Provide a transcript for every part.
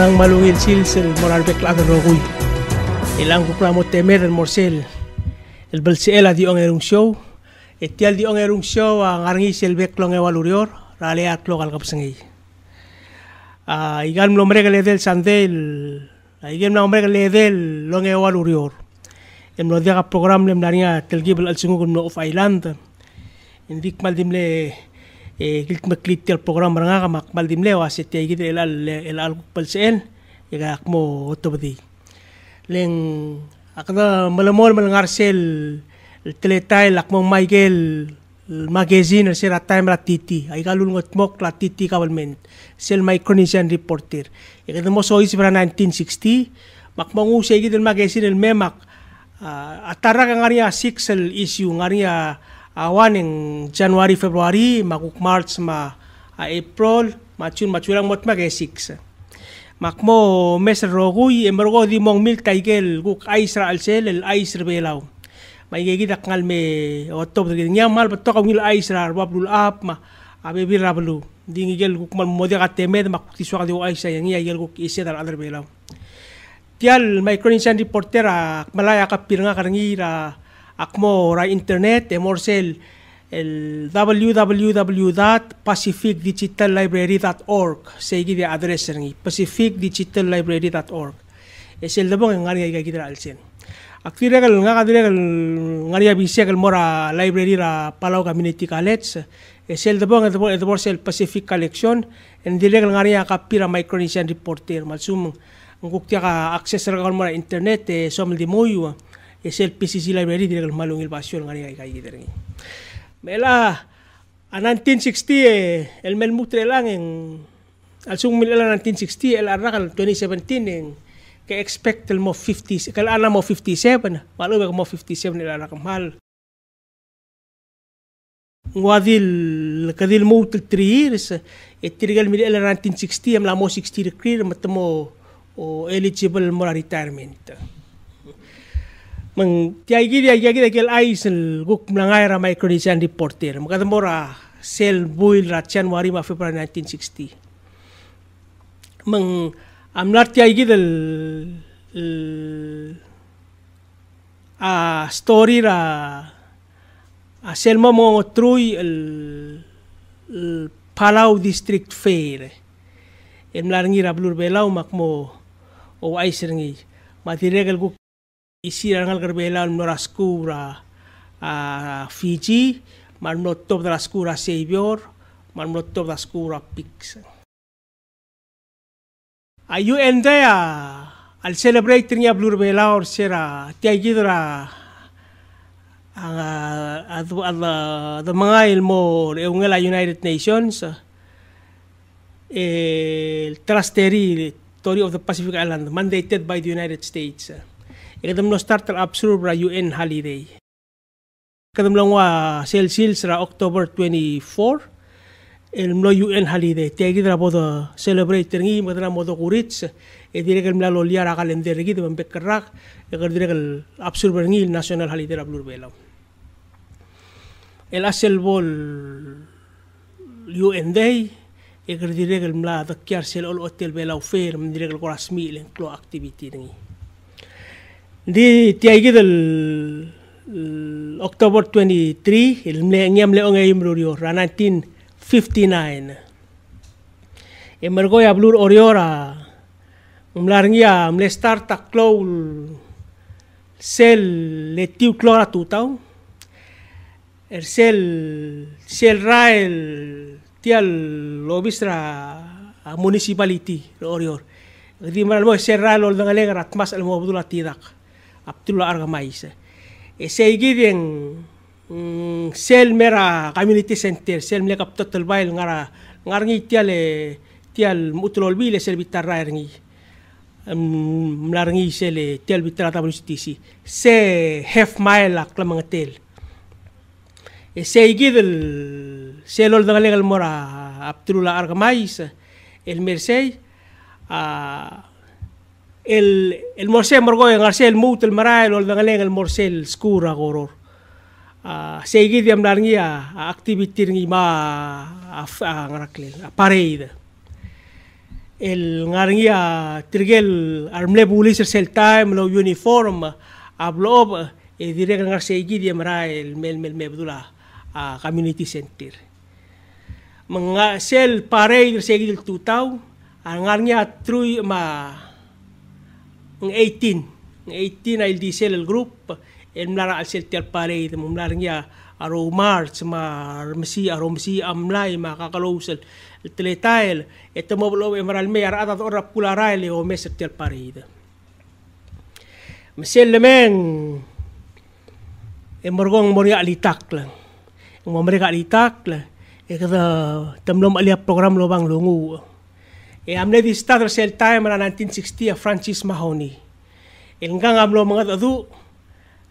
nang maluhil sil sil moral bek lagan rogui ilang ku plamo temer el morsel el belse ela di onge rung show etial di onge rung show a ngarngi sil bek longe walurior rale at lokal kap sengi a igal mlo mrega le del sandel a igal mlo mrega le del longe walurior em lo dia program lem daria tel gibel al singu kun no of island indik maldim le Eh, klitmeklitel program nga kamak maldim lewa si tiya gid elal elal palsel iga akmo otobdi leng akda malamol malangarsel teletay lakmo Michael magazine sir at time ratiti ay kalulungot mo ratiti kawalment sel Micronesian reporter ikad mo so is 1960 makmangu siya ikad magazine el memak ah, atara ka nga niya six issue nga niya awan ah, in January, February, maguk March ma ah, April, macun macun lang mot mag esik sa. Makmo mes rogui emrogo di mong mil kaigel guk aisra alsel el aisra belaw. May gigit akal me otob de ginya mal betok ang mil aisra rabul ap ma abe bir rabulu. Di ngigel guk mal modya katemed makuk tiswa kadi aisra yang iya gigel guk isya dal adar belaw. Tial may kronisyan reporter a malaya kapir nga karangira. Uh, acmo rai internet emorsel el www.pacificdigitallibrary.org segi di address ni pacificdigitallibrary.org esel dabong ang ngari ga gidra alsen aktira gal nga kadira gal ngari bisya gal mora library ra palau community college esel dabong edbor edbor sel pacific collection and dilegal ngari ka pira micronesian reporter malsum nguktia ka access ra gal mora internet e som di moyo S L P C C library दिरगल मालुंगिल बासियोल ngani kai kai giderni mela a 1960 eh, el mel mutre lang en eh, al sung mil la 1960 el arrakal 2017 en ke expect el mo 50 kal ana mo 57 malu ba mo 57 el arrakal mal wadil kadil mo til 3 years et eh, tirgal mil el 1960 am la mo 60 recrir matmo o eligible mo retirement Men tiai gi dia gi dekel ais el guk melangai ramai Indonesia di portir. Muka tembora sel buil racian wari ma Februari 1960. Men amlar tiai gi del eh, a story ra a sel mo mo trui el Palau District Fair. Emlar ngira blur belau mak mo o ais ngi. Ma tiregel guk Isirangal Garbela no raskura a Fiji, mar no top da raskura Savior, mar no top da raskura Pix. A you and there al celebrating ya blur bela or sera ti agidra ang uh, the mga ilmo e ng la United Nations el trasteri Story of the Pacific Island mandated by the United States. kata mula start ter absurd bra UN holiday. Kata mula ngua sel sel sera October 24. El mula UN holiday. Tiada kita dapat celebrate tinggi, kata nama dapat kurit. Eh dia kata mula lawliar agal ender lagi, tapi mampet kerak. Eh kata dia kata absurd bra ngil national holiday dapat blur belau. El asel bol UN day. Eh kata dia kata mula dakiar sel all hotel belau fair, mendirikan kelas mil, kelas aktiviti tinggi di tiagi del eh, October 23 ilmle ngiam le ongai imru rio 1959 emergo ya blur oriora umlar ngia umle start tak klol sel le tiu klora tutau er sel sel rael tial lobisra a municipality orior di mal mo serral ol dengalegrat mas el mo budula tidak Abdullah Argamaisa. Eh, e sei giden mm, sel mera community center sel mera total bail ngara ngarngi tial e tial mutlol bile lah sel bitar rairngi mlarngi sel e tial bitar ta bunstisi se half mile la klamangatel e sei gidel sel ol dangalegal mora abdullah argamais el mersei a uh, el el morse morgo en arse el mut el marae lo de galen el morse el scura goror ah, a segi de amlarnia activity ni ma a ngrakle a pareide el ngarnia trigel armle bulis el time lo uniform ablob e dire que ngarse igi de marae el mel mel mebdula a community center mengasel pareide segi el tutau Angarnya trui ma 18 18 al diesel al group el mlara al selter pare de mumlar ya aro march ma msi aro msi amlai ma kakalosel el teletail et mo blo emral me ar adat ora pularail o meser tel pare de msel men emorgong moria alitak lang ngomreka alitak lang e kada tamlom alia program lobang lungu e am levi stad ra sel taim ra 1960 a Francis Mahoney. El ngang am lo mga dadu,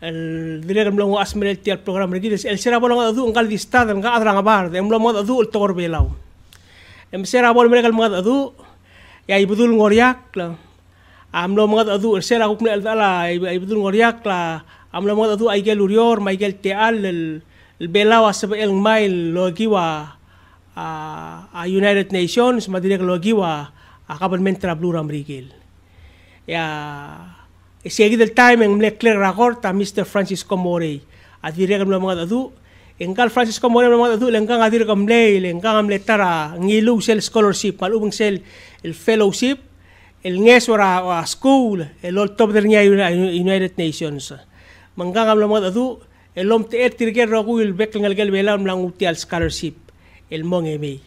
el dire am lo mga asmerel ti al program regides, el sera bolo mga dadu ngal di stad ra ngal adra ngabar, em lo mga dadu el togor belau. Em sera bolo mga mga dadu, ya ibudul ngoriak la, am lo mga dadu, el sera kukne el dala, ibudul ngoriak la, am lo mga dadu aigel urior, maigel teal, el belau asebe el ngmail lo giwa, el a ah, ah, United Nations madinek logiwa akaban ah, men trabluram rigil ya segi del time ang mle clear record ta Mr. Francisco Morey at direk mla mga dadu engkal Francisco Morey mga dadu lengkang adir kam mle lengkang mle tara ngilu sel scholarship malubang sel el fellowship el ngesora school el all top del United Nations mangkang mla mga dadu el om te et tirger rogu el beklengal gel belam lang utial scholarship el mongeme.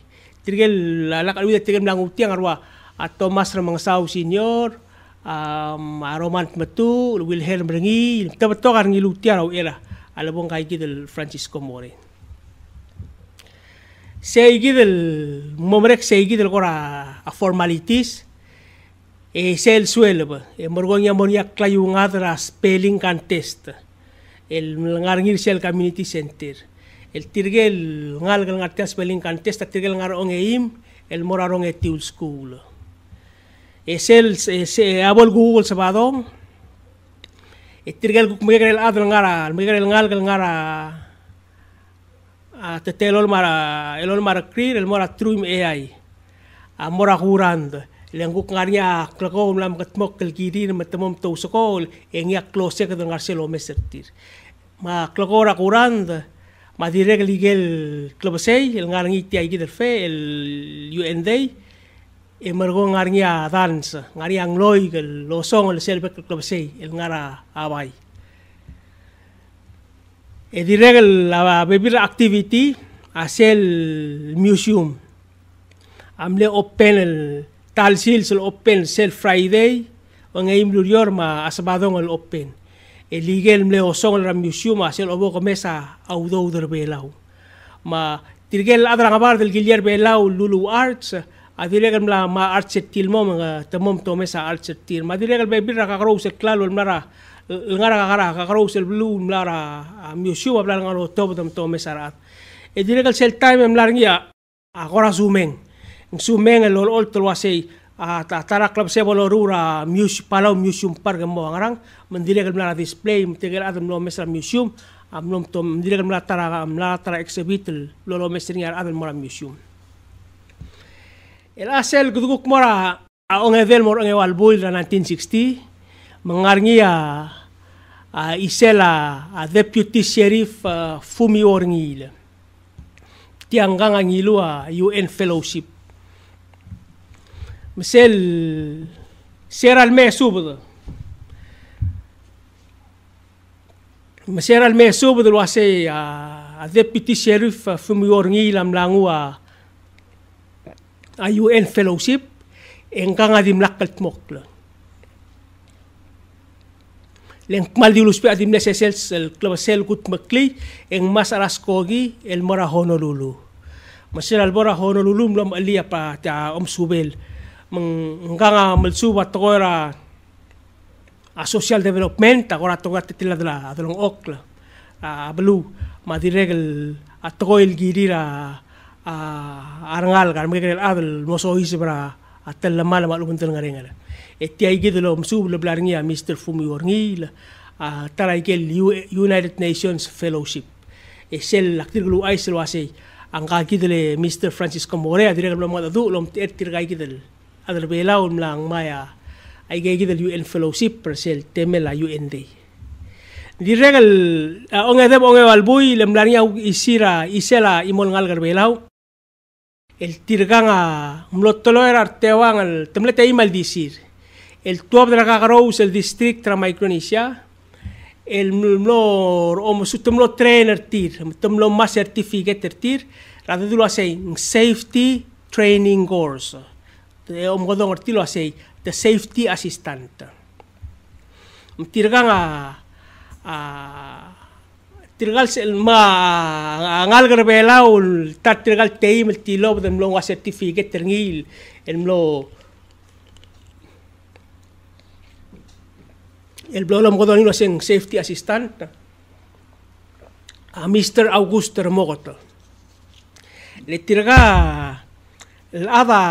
Tigil la wida tigil lang utiang arwa at ah, Thomas ng mga sao senior, um, ah, Roman Matu, Wilhelm Rengi, tabato ka ng ilutiang raw era. Alabong kay gidil Francisco More. Sa gidil, momrek sa gidil kora a ah, formalities, e eh, sa el suelo ba, e eh, morgon yung moniak klayungat ra spelling contest. El ngarngir sa el community center. el tirgel ngal ngal ngartias belin kantes ta tirgel ngar ongeim el moraron etiul school es el se abol google sabado el tirgel migrel adl ngara migrel ngal ngal ngara a tete el olmara el olmara clear el mora trum ai a mora hurand lengu ngarnya klako lam katmok kelkirin matemom tousokol close klose kadongar e selo mesertir ma klakora kuranda madirek ligel klabasei el ngarang iti ay gider fe el UND e margo ngarang ya dance ngarang yang loy gel losong el selbe klabasei el ngara abay e direk el bebir activity a asel museum amle open el talsil sel open sel friday ang ngayon lurior ma asabadong el open e Eligel mleosong la museum asel obo au audo der belau. Ma tirgel adra ngabar del gilyer belau lulu arts adiregel mla ma arts tilmom tamom tomesa arts til ma adiregel be birra ka grous klalo mlara ngara ngara ka grous blue mlara museum bla ngalo tob tam tomesa rat. Ediregel sel time mlarngia agora sumen. Sumen el ol ol tolwasei ta ah, tara klub se bolo rura mius palo museum par ge mo ngarang mendire gel mala display mtegel adam lo mesra museum am ah, lo mto mendire gel mala tara am la tara exhibitel lo lo mesri ngar adam mora museum el asel guduk mora a ah, onge del mora onge wal boil 1960 mengarngi a a isela a deputy sheriff fumi orngil tiangang ngilu a un fellowship Michel Seralme Subd Seralme Subd wase a deputy sheriff from Yorngi lam langua a UN fellowship en kanga dim lakkal tmokla len mal dilus pe adim nesesel sel klabasel kut makli en mas araskogi el mora honolulu masir al mora honolulu mlam alia pa ta om manganga malsuwa tokora a social development agora toga titila dela adolong okla a blu madiregel a toil girira a arangal gar megel adol moso isbra a la mala malum tel ngarengala etti ay gidelo msub le blarngia mr fumi orngila a taraikel united nations fellowship e esel aktirglu aisel wase angka gidele mr francisco morea diregel mo da du etti er gai gidel adar belaum lang maya ay gigidal UN fellowship persel temela ah, UN day di regal uh, ah, onge dem onge walbui lemlani au isira isela imol ngal garbelau el tirgan a mlottolo era artewan al temlete imal disir el tuab de la cagarous el district tra micronesia el mlor o om sutumlo trainer tir tumlo mas certificate tir la lo sei safety training course eh, o mgodong ortilo asei the safety assistant mtirgang a ah, tirgal sel ma ah, ngal garbela ul tat tirgal teim el tilo dem lo certificate terngil el lo el blog lo mgodonilo sen safety assistant a ah, Mr. August Termogoto. Le tirga l'ada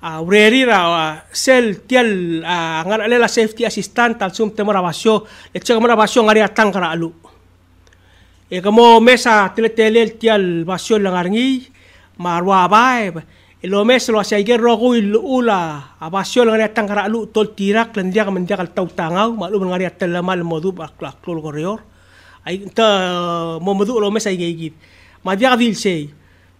a ah, ureri ra a ah, sel tial a ah, ngar ale la safety assistant al sum temora basio e chega mora basio ngari atang kara alu e kamo mesa tele tele tial basio la ngarngi marwa bae e lo mes lo sai ger ro gui ula a basio la ngari atang kara alu tol tirak len dia kamen dia kal tau tangau ma lu ngari atel la mal modu ba kla klol gorior ai ta mo modu lo mesa ngi gi ma dia gadil sei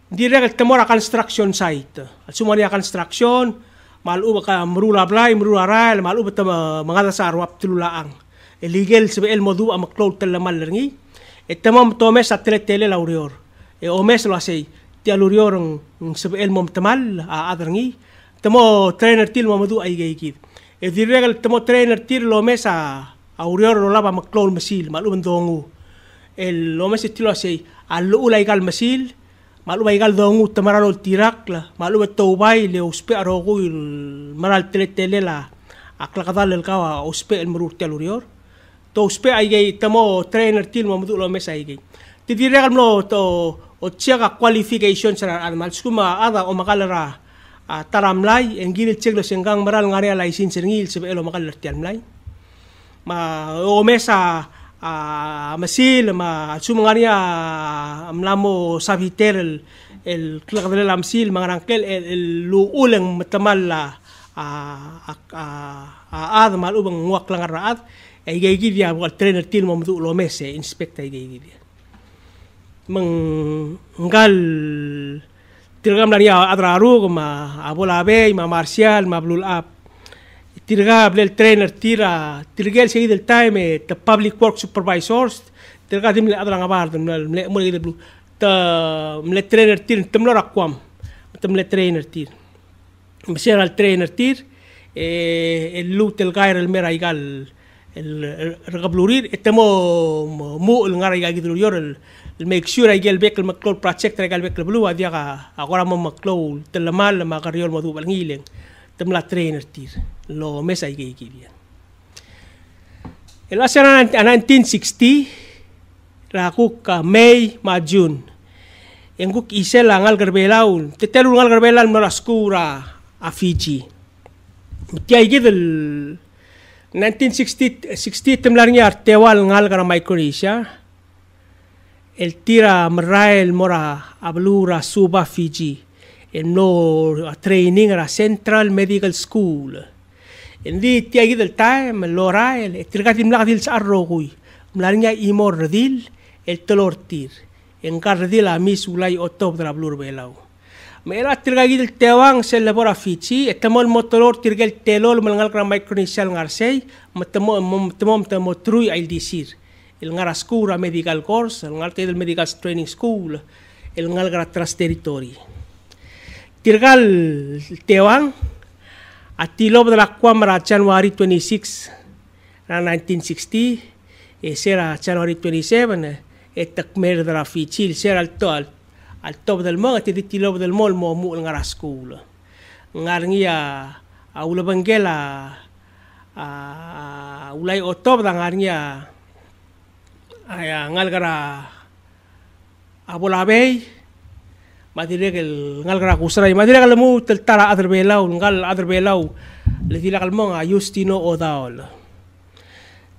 Direk temor akan construction site. Semua ni akan construction. Malu baka merula blai, merula rai, malu baka mengatasi arwap tululaang. Illegal sebab el modu amak lol telamal lengi. E eh, temam tomes satelit tele laurior. E eh, omes lo lah asei. Tia lurior sebab el mom temal a ah, adrengi. Temo trainer til mamadu ai geikid. E eh, direk temo trainer til lo lah mes a ah, aurior ah, lo lah laba amak lol mesil. Malu bendongu. El lo mes itilo asei. Alu ulaikal mesil. Alu ulaikal mesil malu bai gal dong uta mara lo tirak la malu bai tau bai le uspe aro gui mara tele tele la akla kada le kawa uspe el murur telu rior to uspe ai gei tamo trainer til mo mudu lo mesa ai gei ti ti regal mlo to o chega qualification sara al mal skuma ada o magal ra a taram lai en gil chek lo sengang mara ngare la isin sengil se elo magal lo tiam lai ma o mesa a ah, Mesil ma Sumangaria amlamo ah, Savitel el el Clavel la Mesil mangarankel el el lu uleng metamalla a ah, a a ad mal u bang wak langar raat e eh, gei gi dia wal trainer til mo mdu lo mese inspecta e gei gi dia meng ngal tilgam la ni adra ru ma abola be ma martial ma blul up Tirga blel trainer tira tirgel segi del time the public work supervisor tirga dimle adrang abar dimle mle mle gede blu ta mle trainer tir temlo rakwam temle trainer tir mesera al trainer tir e el lu tel gair el mera igal el rgablurir etemo mu el ngara igal gitu yor el el make sure igal bek el maklo project igal bek el blu adiaga agora mo maklo tel mal magariol modu balngiling dem la trainer tir lo mes ay gey gey bien el asan an 1960 la kuka may ma june en kuk isela ngal gerbelau tetelu ngal gerbelan meraskura a fiji kay gidel 1960 temlar ngi artewal ngal gara micronesia el tira mrael mora ablura suba fiji in e a training at a central medical school. And e the tiagi del time, l'orail, e tirgati mla dil sa rogui, mla nga imor dil, e tolor tir, e nga dil a mis ulai o top dra blur belau. Ma era tirgati del tewang se labora fici, e temol motolor tirgel telol mla ngal gra micronisial ngarsei, ma temom temom trui ail disir. Il ngara skura medical course, il ngara tidel medical training school, il ngal gra tras territorii tirgal tewang atilo pada kuam ra januari 26 na 1960 e sera januari 27 e tak mer dra fichil sera al tol al top del mo ti tilo del mol mo mu ngar skul ngar ngia a ah, ah, ulo bangela a ah, ulai otop da ngar ngia aya ngal gara abola bay matiria kel ngal kara kusrai matiria kel mu tel tara adr belau ngal adr belau le tira kel monga ah, justino odaol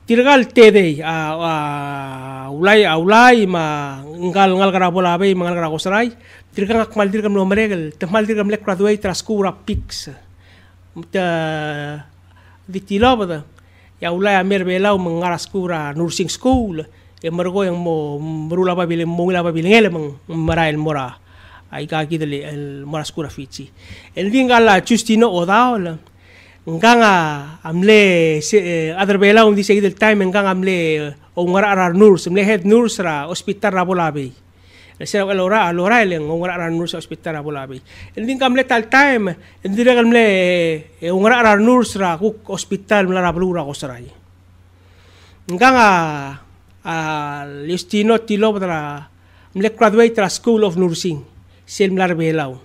tirgal tede a ah, a ah, ulai a ulai ma ngal ngal kara bola bei ngal kara kusrai tirga ngak mal tirga mlo mregel te mal tirga mlek kraduai traskura pix te ditilobada ya ulai a mer belau mengara skura nursing school e mergo yang mo merula babile mongila babile ngele meng merail morah ai ka ki dele el eh, maraskura fitsi el eh, vinga la justino o daol lah. nganga ah, amle adrebela un dise del time nganga amle eh, o ngara ara nur simle het nur sra hospital ra bolabe el sera el ora alora el ngara ara nur hospital ra bolabe el vinga amle tal time el dire amle ngara ara nur sra ku hospital mla ra blura ko sra nganga a ah, listino ah, tilobra lah. mle graduate tra school of nursing sen mlar be lau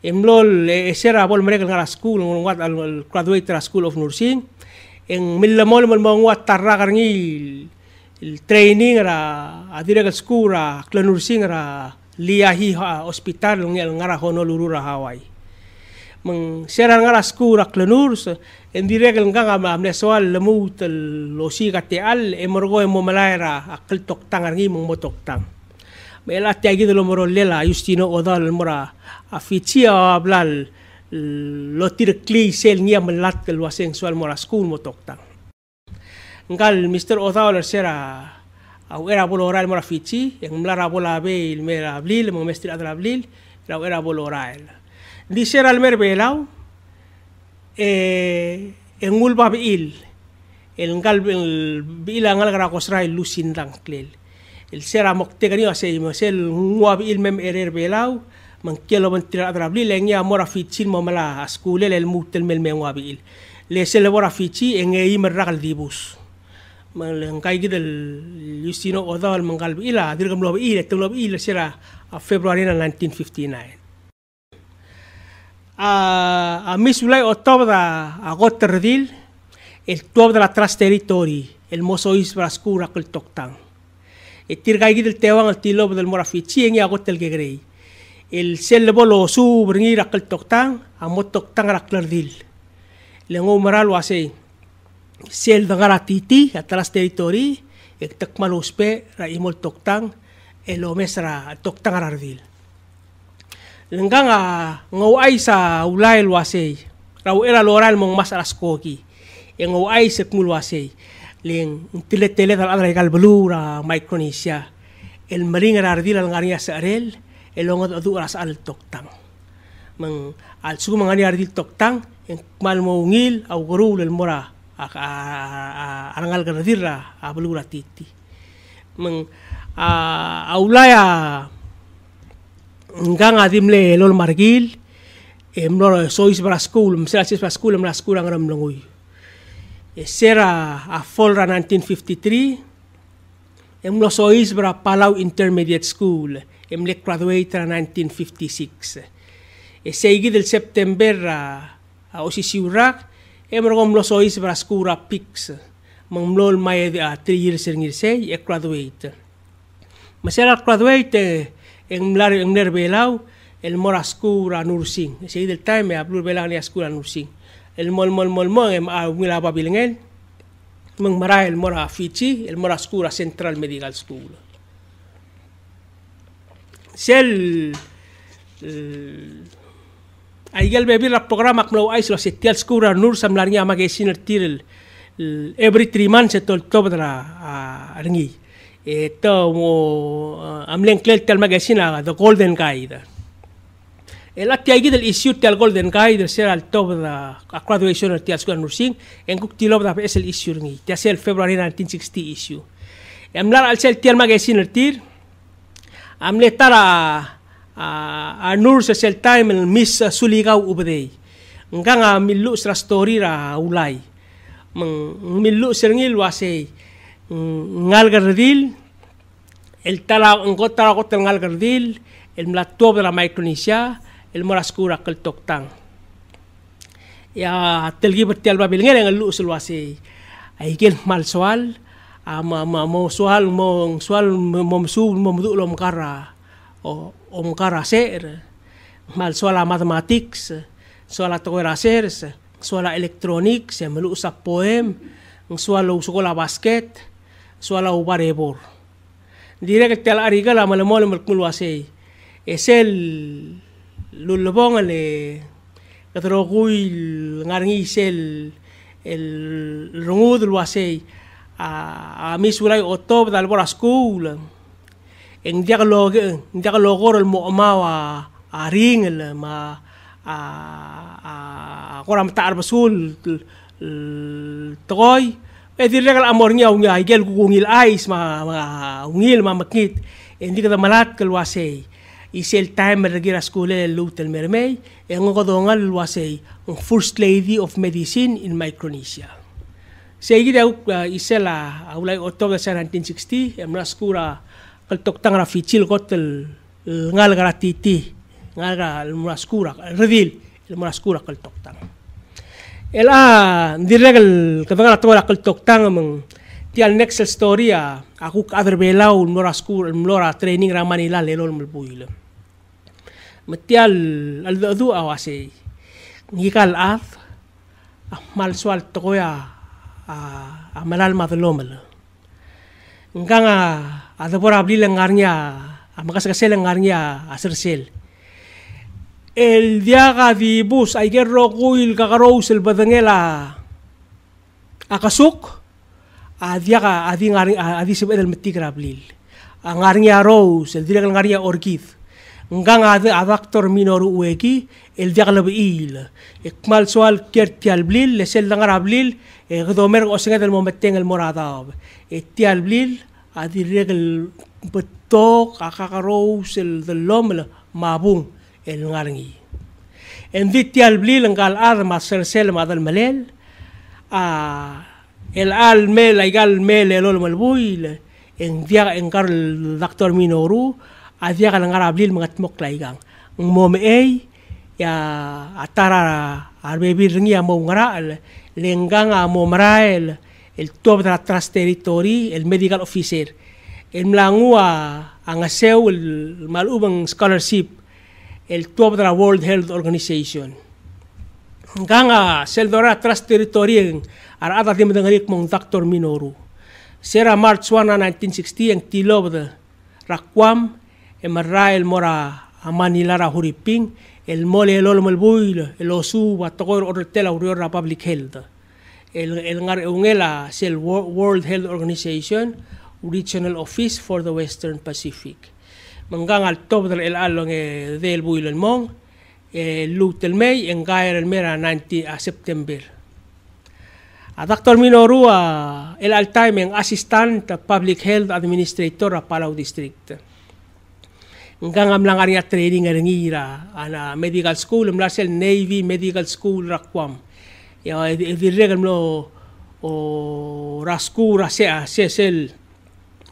em lol e, e ser a bol mrek ngara school ngon wat al graduate ra school of nursing eng milla mol mol mong wat tarra gar ngi il training ra adira ga school ra clan nursing ra lia hi ha, hospital ngel ngara hono luru ra hawai meng ser ngara school ra clan nurs en direk ngang ngang am ne soal lemu tel losi gatial emorgo emomalaira akel tok tangar ngi mong motok tang la de lo moro lela justino odal mora aficia hablar lo tir kli sel nia melat kel waseng sual mora school mo tokta ngal mister odal sera au era bolo oral mora fichi en mlara bola be il mera abril mo mestre adra abril era era bolo oral al mer belau en ulba il el ngal el ngal gra il sera mokte kan yo sei mo sel ngwab il mem erer belau man kelo man tira atra bli leng ya mora fitchin mo mala skule lel mutel mel me ngwab il le sel mora fitchi en e im ragal dibus man le ngai gi del lusino odal mangal bi ila dir gam lo bi ila tlo bi ila sera a february 1959 a a misulai otob da a gotterdil el tob da la tras territori el moso isbra skura kel toktang E tirgay gidil tewang al tilo bodal murafi chieng ya gotel gegrei el e selbo e lo su bringi rakal toktang amot toktang rakler dil lengo maral wase sel dagara titi atras territori ek tak maluspe ra imol toktang el omesra toktang rardil lenganga ngau aisa ulai wase rau era loral mong masaras koki ngau aisa kmul wasei ling tile dal adra gal blura micronesia el maringa ardil al ngaria sa arel el ongot adu ras al toktang mang al suku mangani ardil toktang en malmo ngil au gorul el mora arangal gardira a balura titi mang aulaya ngang adimle lol margil emlor sois braskul msela sis braskul mla skulang ramlongui eh, sera a folra 1953 em los ois Palau Intermediate School em le graduate 1956 e eh, seigi del september a osisiurak em rogom los ois bra skura pix mamlol mai a 3 years er ngir sei e graduate masera graduate eh, en mlar en nerbelau el mora skura nursing e seigi del time a blur belau ne skura nursing el mol mol mol mol em ah, a mila babilengel mang mara el mora fichi el mora skura central medical school sel eh, ay gal be bir programa kmo ay so setial skura nur samlarnya ma ge siner tirel every three months top tobra a ringi eto eh, mo eh, amlen klel tel magazine the golden guide El eh, lati aigi del issue tel golden guy del ser al top da a graduation del tias gun rushing en cook til of da es el issue ni tias el february 1960 issue. Em lar al sel tiel magazine el tir. Am le a a a nur se sel time ah, el miss suliga ah, u bdei. Ngang a ah, milu stra story ra ulai. Mang milu ser ngil wase ngal gardil el tara ngotara gotel ngal gardil el mlatuob de la micronesia ilmu raskura kel toktang. Ya, telgi bertial babil ngel ngel lu seluasi. Aikil mal soal, ama ama mau soal mau soal mau su mau mudu lom kara, o om kara ser, mal soal matematik, soal atau raser, soal elektronik, saya melu usap poem, soal sekolah basket, soal ubar ebor. Direk tel arigal amal mal mal kuluasi, esel lulabong ale eh, katrokul ngarangi sel el rungud luasei a a misurai otob dal bora school en dialog en dialogor el mu'mawa a ring el ma a a qoram tar basul toy edir legal amor nya unya igel kungil ais ma ngil ma makit en dikada malat kalwasei i sel time da gira skole le lutel mermei e ngogo do ngal wasei un first lady of medicine in micronesia se igi da uh, i sel a uh, ulai otoga 1960 emra skura kal tok tang ra fichil gotel uh, ngal gara titi ngal gara mura skura revil mura skura kal tok tang ela diregal kadanga tola kal tok tang mang tial next story a aku kader belau mura skura mura training ramani la lelol mulpuile mm. metial matial a awasi ngikal af a amal swal tokoya amalal madlomal nganga adapora abli makas kasel kasi langarnya asirsel el diaga di bus ay gerro kuil kakaros el badangela akasuk adiaga a ngaring adi sibedel metikrab lil angarnya rose el diaga ngaring orkid نغان عذا عذا أكتر من رؤوكي اللي أغلب إيل إكمال سؤال كيرتي البليل لسل لغر بليل غذو مرق أسنغد الممتين المراداب إتي البليل هذه الرجل بتوق أقاقروس الظلوم مابون الغرني إن ذي تي البليل نغال آرما سرسل ماذا المليل آه الآل ميل أيقال ميل لول ملبويل إن ديار إنكار الدكتور مينورو avia kan ngara abril mga tmok laigang ang mome ay ya atara arbebi ringi amo ngara lengang amo mara el top da tras territory el medical officer el mlangu a ang asew el malubang scholarship el top da World Health Organization ganga sel seldora tras territory ar ata tim dengarik mong Dr. Minoru Sera March 1, 1960, ang tilob da Rakwam, emarra el mora amanilara huriping el mole el olmo el buil el osu batokor ortela urior public health el el ngar ungela sel world health organization regional office for the western pacific mangang al top del el along eh, del builo el mong eh, el lut el mei en gaer el mera 90 a september a Dr. Minorua el al assistant public health administrator a Palau district nga ngam lang aria training ngira ana medical school mlasel navy medical school rakwam ya evirre gamlo o rasku rase sel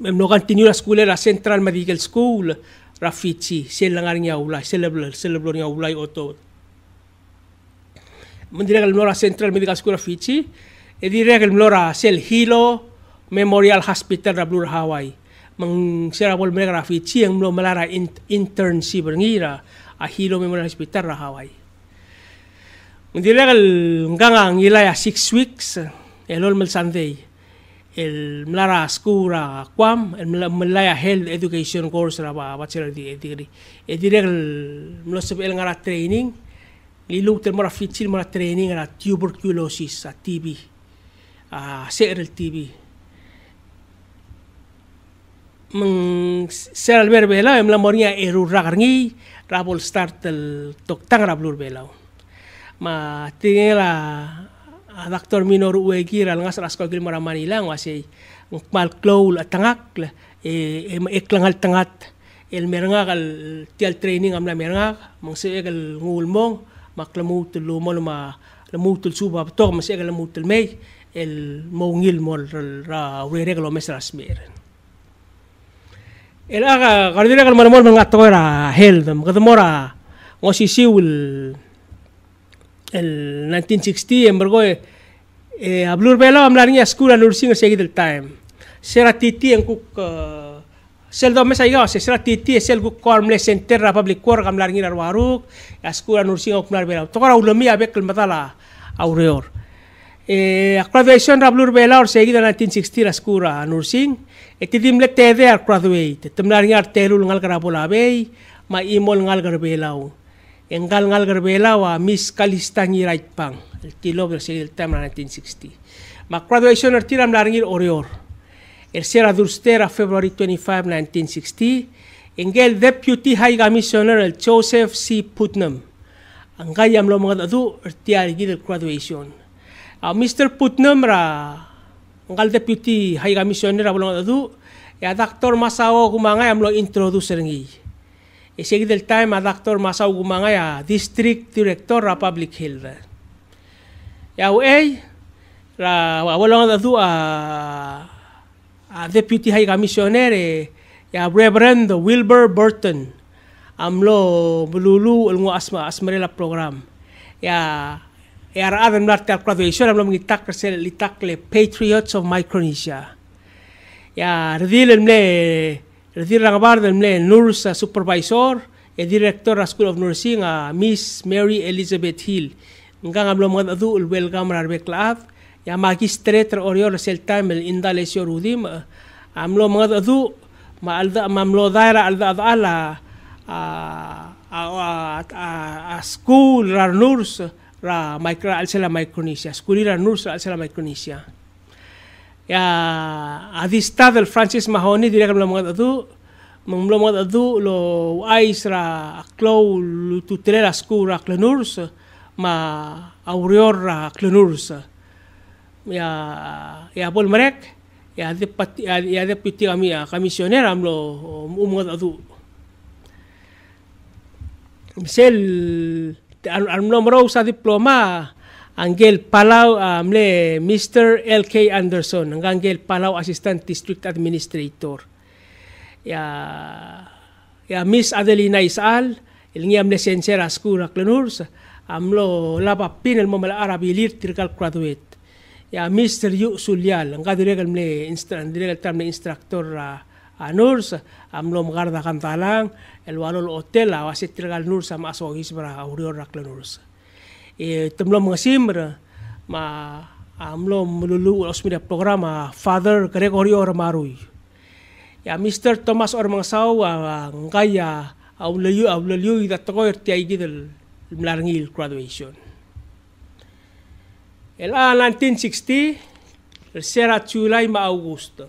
mem no continue la school la central medical school rafici sel lang aria ulai sel sel bloria ulai oto mendire gamlo la central medical school rafici edire gamlo sel hilo memorial hospital rablur hawaii mang sera bol mega rafi chiang lo malara internship ngira lah. a hilo memorial hospital ra lah, hawai ngdile gal nganga ngila ya 6 weeks elol mel sunday el mlara skura lah, kwam el mlaya health education course ra ba bachelor degree edire gal mlo sep el ngara training li lu tel mora fitil mora training ra tuberculosis a tb a ah, serel tb meng seral ber belau em la moria eru ragarngi rabol start tel tok tang rablur belau ma tingela daktor minor uegi ral ngas rasko kogil mora manila ngasi mal kloul atangak e eklang e al tangat el merngak al tial training am la merngak mong segal ngulmong maklamu tulumol ma lamutul suba tok masih lamutul mei el mongil mol ra urereglo mesras meren Ela ka gardira kan marmor mang atora hel dem kada mora ngosi siul el 1960 embergo e ablur belo amlar nya skula nursing segi del time sera titi en kuk sel do mesa yo sera titi sel kuk kor mle center ra lah, public kor gamlar ngira waruk skula ya, nursing ok mlar belo tokara ulami abek kel matala aureor e akravation ra ablur belo segi del 1960 la skura nursing Iti dim le teve ar kwadwei, te temlari ngar terul ngal garabola bei, ma imol ngal garbelau. Engal ngal garbelau a mis kalistangi rait pang, il tilo ver segi il temra 1960. Ma kwadwei son ar tira mlari ngir orior. Er sera durster a February 25, 1960, engel deputy high commissioner el Joseph C. Putnam. Angai am lo mga dadu, er tia ar gil graduation. A Mr. Putnam ra ngal deputy hai ga missioner abulong adu ya doctor masao gumanga ya mlo introduce ngi e segi del time a ya, doctor masao gumanga ya district director of public health ya ei ra abulong adu a ya, a ya, deputy hai ga missioner e ya reverend wilbur burton amlo bululu ulngo asma asmerela program ya yeah. araabe mlata graduation amlo mingi tak sel li tak le patriots of micronesia ya redil mle redil rangabar del mle nurse uh, supervisor e director school of nursing a uh, miss mary elizabeth hill ngang amlo mga du wel gamrar beklav ya magistrate your sel time indale shorudim uh, amlo mga du ma alda mamlo daira alda ala a a a school rar nurse ra micra alsela micronesia skulira nurs alsela micronesia ya adista del francis mahoni dira kam lamangat adu mamlamangat adu lo ais ra aklo lututelera skura klenurs ma aurior ra klenurs ya ya bol marek ya de pati ya de piti kami ya kamisionera amlo umangat adu misel αρνόμ sa diploma Angel Palau um, Mr. LK Anderson ng Angel Palau Assistant District Administrator. Ya ya Miss Adelina Isal ilngiam le sensera school aklenurs amlo lapa pinel mamala Arabi Electrical Graduate. Ya Mr. Yu Sulyal ang kadiregal le instra diregal tam instructor uh, a nurse am lo mgar da kantalang el walol hotel a wasit tergal nurse am aso gisbra a urior rak le nurse e tem lo mgasimra ma am lo mululu osmida program a father gregory or marui ya mr thomas or mangsau a ngaya a ulayu a ulayu da tokoy ti ai gidel mlarngil graduation el a 1960 Sera Julai ma Augusto.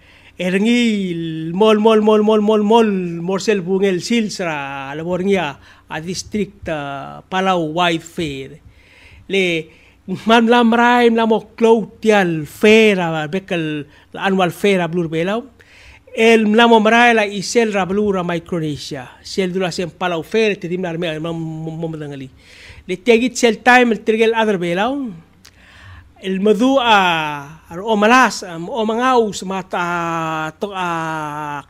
erngi mol mol mol mol mol mol morsel bungel silsra alborngia a district uh, palau wide fair le man lam rai la mo cloutial fair a bekel annual fair a blur belau el la mo rai la isel ra blur a micronesia sel dura sem palau fair te dimnar me mo mo dangali le tegit sel time el trigel other belau il madu a ar o malas am o mangau smat a to a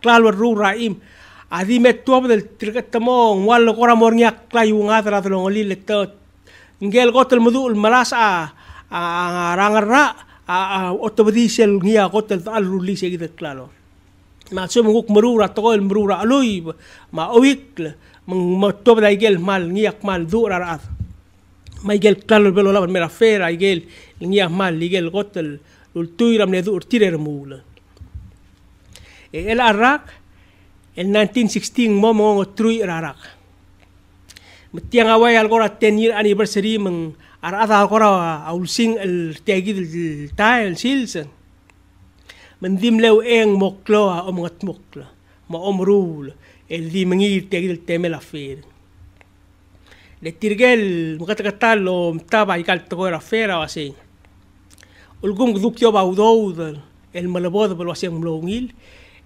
klal war rura im a di met to del tirgetmo wal gora mornia klai u nga tra tlo ngoli le to ngel got al madu al malas a a rangarra a o to di sel ngia got al al ruli se git klalo ma so mung murura to el murura aloi ma oik mung to da gel mal ngia mal du rarat ma igel klalo belo la mera fera igel ngia mal igel gotel lul tuiram ne dur tirer mula e eh, el arak en 1916 momo ngo trui arak metiang awai al gora 10 year anniversary meng ar ada gora aul sing el tegi del tail silsen men dim leu eng mokloa omot mokla ma omrul el di mengir tegi del temel afir. afera Le tirgel, mu kata kata lo, mtaba ikal toko era fera wa se. Ulgum guduk yo ba udoud, el malabod ba lo se mlo ngil,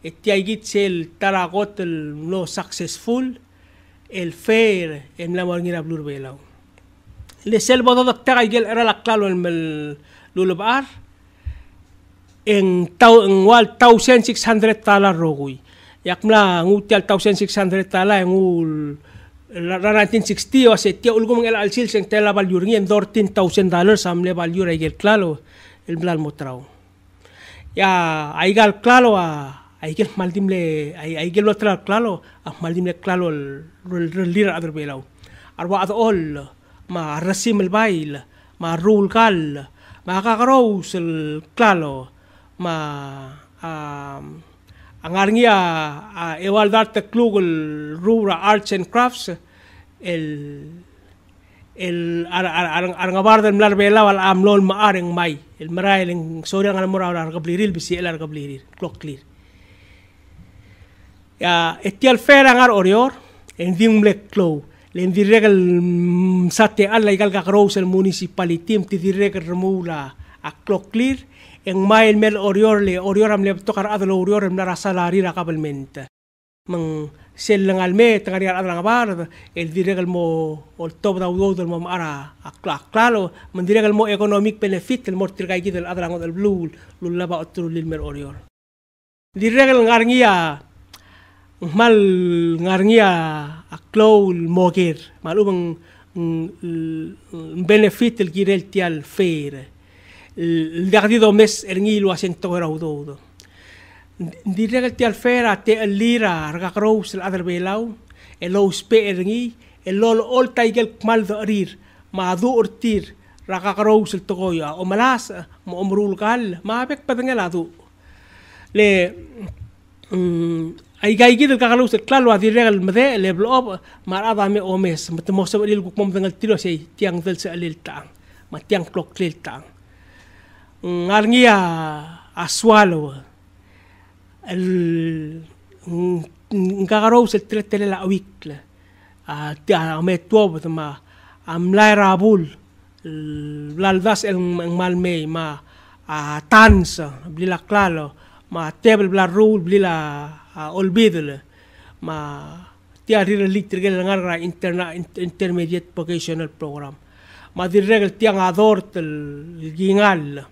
e ti ai git se el tara got el mlo successful, el fair, el mla mwar ngira blur belau. Le sel bodo dok tega igel era la klalo el mel lulubar, en tau en wal 1600 tala rogui. Yak mla ngutial 1600 tala e ngul... रा nineteen sixty और सेटिया उल्गुम एल अलसिल सेंग तेला वाल्यूरिंग एम दौर तीन थाउजेंड डॉलर सामने वाल्यू रहेगी क्लालो इल्बलाल मोत्राओ या आईगाल क्लालो आ आईगेल मालदिम ले आई आईगेल लोत्रा क्लालो आ मालदिम ले क्लालो लीर अदर बेलाओ और वाद ऑल मा रसीम अलबाइल मा रूल काल मा काकरोस क्लालो मा ang arngi a ewaldar teklugul rura arts and crafts el el ar ar ar ar gabar del mlar bela wal ma maar eng mai el marail eng sorry ang almor ar gabliril bisi el ar gablirir clock clear ya etial fer ang ar orior en ding mlek clow len dirregal mm, sate alla igal ka cross el municipalitim ti dirregal remula a clock clear eng mai el mel orior le orior am le tokar adlo orior el mlar asalari rakabelment mang sellang alme tagaria adrang bar el diregal mo ol top da udo del mom ara akla claro man mo economic benefit el mortir gai del adrang del blue lulla ba otru lil mer orior diregal ngarngia mal ngarngia aklo mogir mal ...un mm, benefit el girel tial fair el gardido mes el ngilo asento era udo di rega ti alfera te lira raga kros la der belau e lo sperngi e lo ol taigel kmal do rir ma do ortir raga kros to goya o malas mo omrul kal ma bek padengel adu le mm, ai gai gi del kagalo se klalo di rega el mede le blo ma ra me o mes mo mo se il kum dengel tiro sei tiang del se alil ta ma tiang klok lil ta mm, ngarngia aswalo nga karaw sa tretele la awik la. Ati ame tuob at ma amlay rabul laldas el ang malmay ma tansa blila klalo ma table blila rule blila olbidol ma ti a rin lit trigel ngar ra interna intermediate vocational program ma di regel ti ang adort el gingal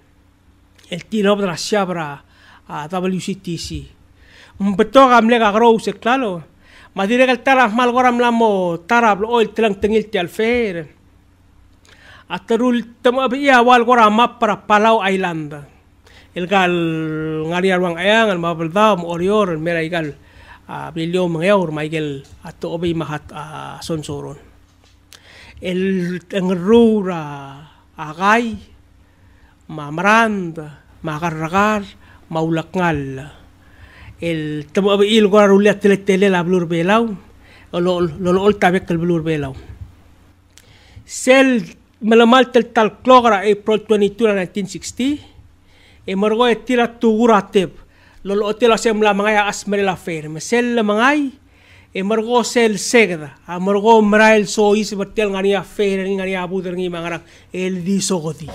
el ti no dra siabra uh, WCTC. Beto kam lega grose klalo. Ma dire kal taraf mal goram lamo taraf lo oil oh, tlang tengil ti alfer. Atarul tem abia wal goram map para Palau Island. Ilgal ngariar wang ayangan mabel dam orior mera igal uh, bilio mengeur maigel ato obi mahat uh, sonsoron. El engrura agay mamrand magarragar maulakal el tabu abe il gora rulia tele tele la blur belau lo lo ol tabe kel blur belau sel melamal tel tal klogra april 22 1960 e morgo e tira tugura tep lo lo tela sem la mangai asmere la fer me sel la mangai e morgo sel segda a morgo mrail so is bertel ngani a fer ngani a buder ngi mangara el di sogodi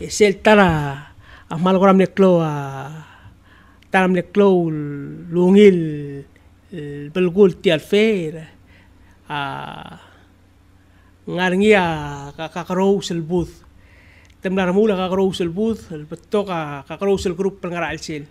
esel tara amal gram ne klo a tam ne klo lungil belgul ti al fer a ngarngi a kakakro sel booth temlar mula kakakro sel booth el petto ka kakakro sel group pel ngara al sel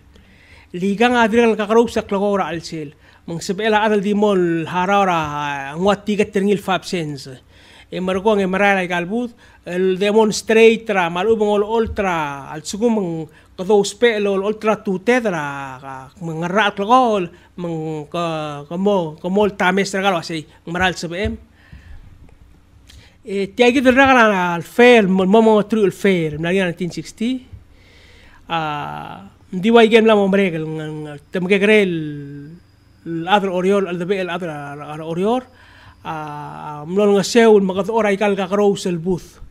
liga nga dir al kakakro sel klo gora al sel mong sebela adal di mol harara ngwat tiga terngil fab sense emergong emerala galbut el demonstrator malubong ol ultra al sugum kado uspe lol ultra tu tedra mengerak lol meng kamo kamo tamis regalo asay emeral sa bm eh, ti ay gitu regalo na al fair momo tru al fair na yan 1960 ah di ba igem la mo mregal ng temgegrel al other oriol al debe al other oriol a ah, nga seun makatuora ikal ka Rosel Booth.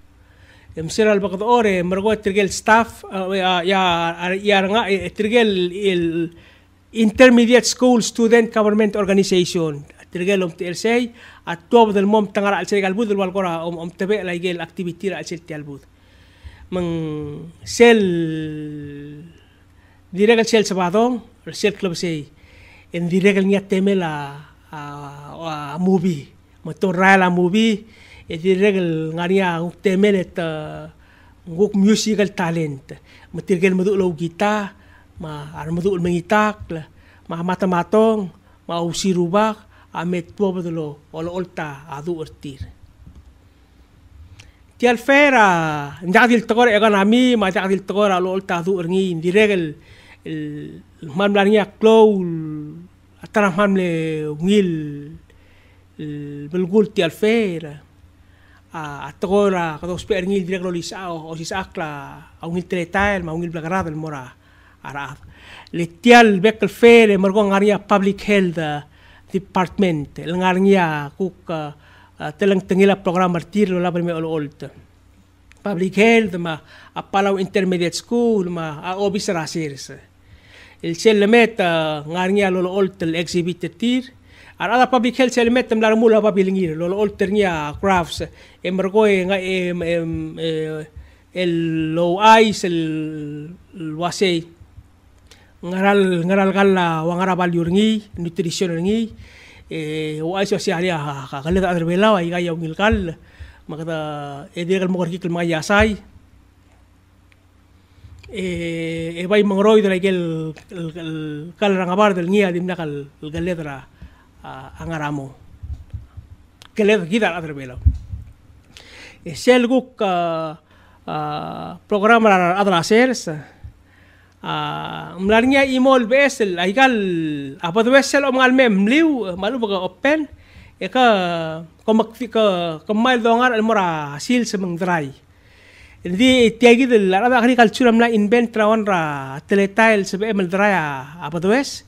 al bakatuore mergo trigel staff ah, ah, ya ya nga eh, trigel il intermediate school student government organization trigel um TLC at tuwa del mom tangara al segal bud wal kora om um tebe la igel activity ra al sel tial bud. Mang sel diregal sel sabadong al sel club sei en diregal niya temela teme a movie mo to ra la movie e di regel ngaria u temel et nguk musical talent mo ti regel mo lo gita ma ar mo lo mengitak la ma mata matong ma usi rubak amet po bo lo ol olta adu ortir ti alfera nda dil tokor egan ami ma ta dil tokor al olta adu ngi di regel el mamlaniak klou atara mamle ngil Eh, bulgulti alfera a atora kada ospe ngil dire lo lisa o si sakla a ngil tretail ma ngil blagara del mora ara le tial bek alfere mergo ngaria public health eh, department le ngaria kuk eh, teleng tengila program martir lo labre me ol olt public health ma a palau intermediate school ma a obisra sirse il selmet ngaria lo olt exhibit tir ara da pa bikel sel met dem la mula pa bilingir lo alter nia crafts e mergo e nga e el low ice el wasei ngaral ngaral galla wa ngara bal yurngi nutrition ngi e o ice wasei ari ha galle ha, ha da adrebela wa iga yungil gal magda e eh, dir gal mogor kikel magya sai e e bai mangroi de la gel el kal rangabar del nia dimna kal galledra a Angaramo. Que le gida la trevela. E se el guk a programa la adla sers a mlarnia imol besel aigal apo de besel o mal mem liu malu ba open e ka komak fi ka kemal dongar al mora sil se meng drai. Jadi tiagi de la agricultura mla invent trawan ra teletail se be mel drai apo de besel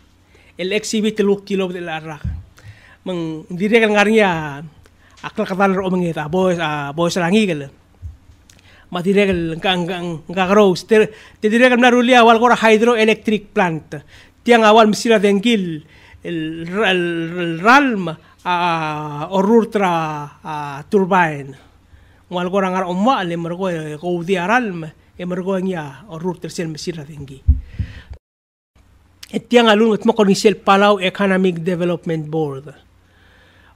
el exhibi telu kilo de la ra meng dire kan ngar ya akal kata ro meng eta ya boys a ah, boys rangi gel ma dire gel kang kang ka ro ster te dire kan naru li awal gor hydroelectric plant tiang awal misira lah dengil el el ralm a ah, orurtra a ah, turbine wal gor ngar omwa le mergo go di ralm e eh, mergo ngia ya, orurtra sel misira lah dengil et tiang alun et mo sel Palau Economic Development Board.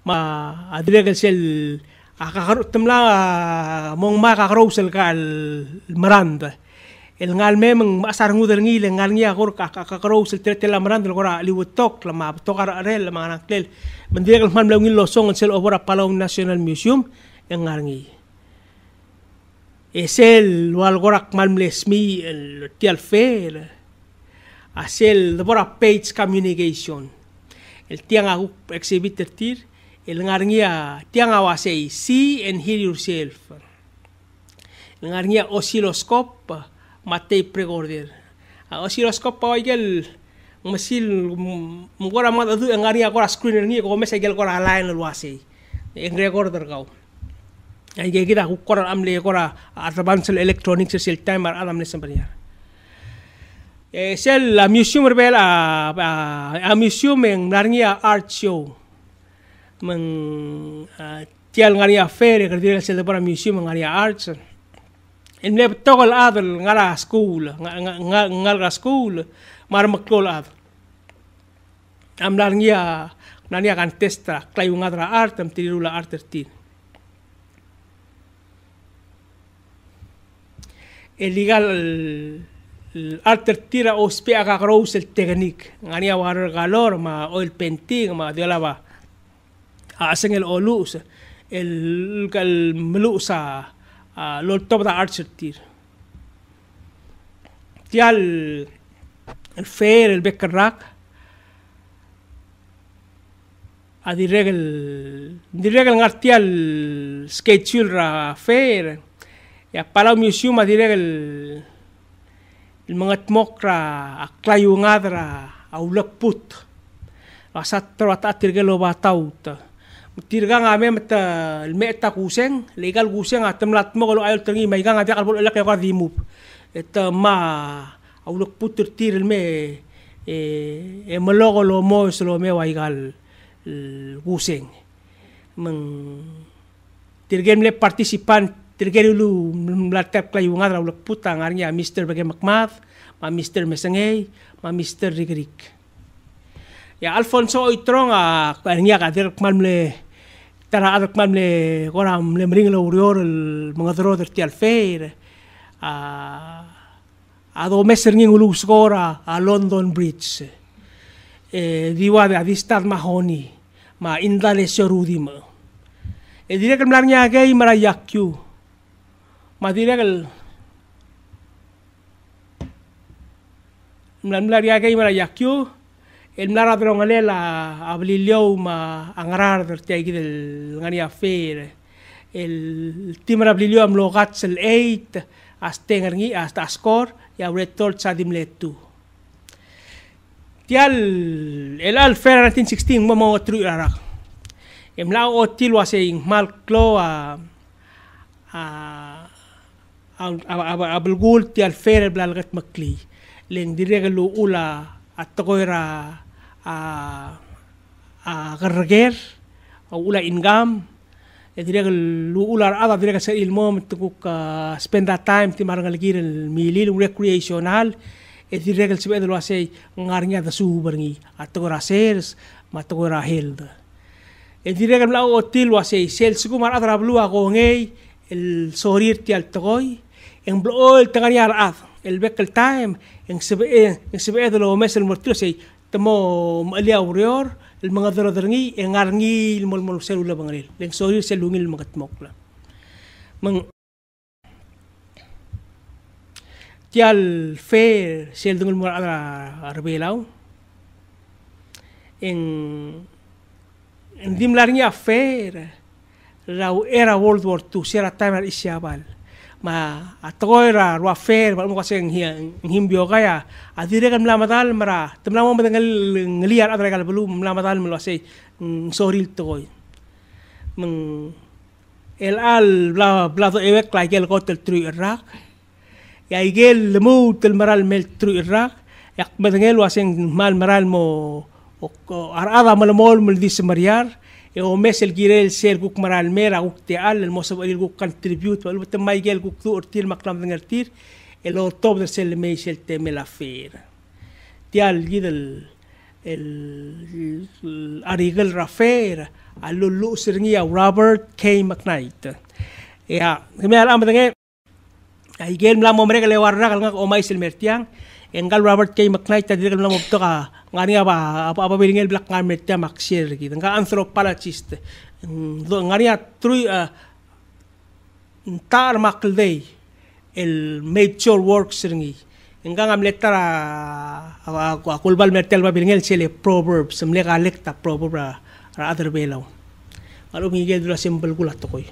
Ma adregal sel akakaro temla mong ma akakaro sel kal maranda. El ngal me mong asar ngudel ngil el ngal ngia kor akakaro sel tretela maranda lora liwetok lama tokar arel lama anaklel. Mendiregal man blawngil losong sel obora Palau National Museum el ngal ngi. Esel walgorak malmlesmi el tialfer. Esel walgorak malmlesmi el tialfer hacer de por page communication el tiang aku exhibit tertir el ngarnia tiang awa say see and hear yourself el ngarnia osciloscope matei pregorder a ah, osciloscope pa gel mesil ngora ma du ngarnia kora screen ngi ko mesa gel kora line lo asei en recorder kau ai ge gida ku kora amle kora advanced electronics sel timer adam ne sembenya eh, sel la museum rebel a ah, a, ah, a ah, museum yang narnia art show meng a, tial ngaria fair ke dia sel para museum ngaria art en le tokol adol ngara school ngal ngal ngal school mar mekol ad am narnia narnia kan testa klai ngadra art am tirula art tertin e eh, ligal artertira o spe aga grows el technique ngani war galor ma o el penting ma de hacen el olus el el melusa lo top da tial el fer el becarrac a dirregel dirregel ngartial sketchura fer ya para museum a المغت موكرا كلايو غادرا او لقبوت وسط تروات اترجلو باتاوت تيرغان عمام تا الميتا كوسين ليغال كوسين اتملات مغلو ايل تنغي ما يغان عدي قلبو الالاقي غادي موب اتا ما او لقبوت تير المي e malogo lo mois lo me waigal guseng men tirgem le participant Terkiri lu melatap kelayu ngat rau lek putang arnya Mister bagai makmat, ma Mister mesengai, ma Mister rigrik. Ya Alfonso itrong a ah, arnya kadir kmal mle tara adak kmal mle koram mle mering lau rior l mengatro terti alfair a ah, ado mesengi ngulu skora ah, a London Bridge. E diwa de adistad mahoni ma indale sorudima. E dire kmal arnya gay mara yakyu. Mas diria que el... Mlan mlaria que iba a yaskiu, el mlar adron alel a abliliou ma angrar del tia aquí del ngani a fer, el timar abliliou am lo gats el eit, as tenger ngi, as tascor, y abre tol tsa dim le tu. Tia el, el al fer a 1916, mwa mwa otru irarak. Em la otilu a se ing mal clo a, a, abul gul ti al fere bla rek makli leng di regalu ula atoyra a a garger ula ingam e di regalu ula ada di regal il mom tu ka spend that time ti mar ngal gir mili recreational e di regal sibe lo ase ngar nya da su berngi atoyra sers matoyra held e di regal la otil wa sei sels kumar adra blua gongei el sorir ti al toyra en blol tangani arad el bekel time en sebe en eh, sebe eh, de lo mes el mortilo sei tomo ali aurior el mangadro derngi en arngi el mol mol selu la bangrel len soyu selungi el mangat mokla mang tial fe sel dungul mol ala arbelau en en dim larngi afer rau era world war 2 sera timer isiabal ma atoy ra ro fer ba mo kaseng hi him bio ga ya adire kan mlama dal mara tumla mo mbeng ngliar adre kal belum mlama dal mlo sei mm, sorry toy meng el al bla bla do ewek la gel got el tru irak ya igel lemu tel maral mel tru irak yak mbeng el waseng mal maral mo ar ada mal mol mel dis mariar e o mesel girel sel guk maral mera guk te al el mosa bari guk contribute kan wal bete mai gel guk thu or tir maklam dengar tir e lo top der sel mei sel te mela fer te al gidel el arigel rafer al lo lo sirngi a robert k mcknight e a ya, me ala mbenge ai gel mla mo mrega le warra kal nga o mai sel mertiang engal robert k mcknight ta dir mla mo toka nga ba apa apa biringel black garment ya maxir gitu nga anthropologist nga niya true eh, tar maklday el major works ringi nga nga mletara kulbal mertel ba bilingel sele proverbs mlega lekta proverb ra other belaw alo ngigel dula simple gulat to koy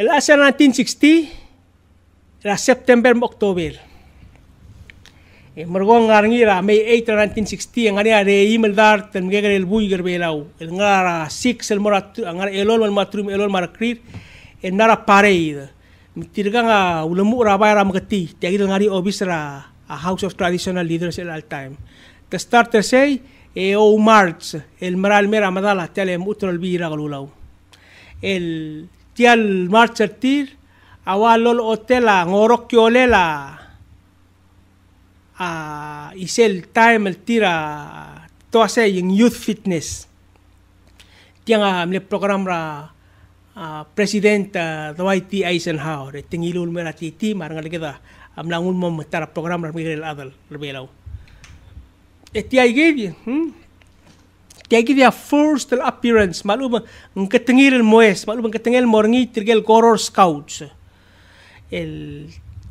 el asa 1960 la September October e eh, mergon ngar ngira me 1860 ngari ade imel dar tem gegere el buy gerbe lau el ngara six el morat ngar elol mal matrum elol mar krit e nara pareid mitirga nga ulamu ra bai ram gati tegi ngari obisra a house of traditional leaders el al time the starter say e o march el mral mera madala tele mutrol bira galulau el tial marcher tir awal lol hotela ngorok kiolela a ah, isel time tira to say yung youth fitness tiang amle program ra ah, president ah, Dwight T. Eisenhower tingilul mera titi marangal kita amlangun mo tara program ra migel adal rebelaw eti ay gave hmm tiay give ya first appearance malum ang katengil moes malum ang katengil morngi tirgel corps scouts el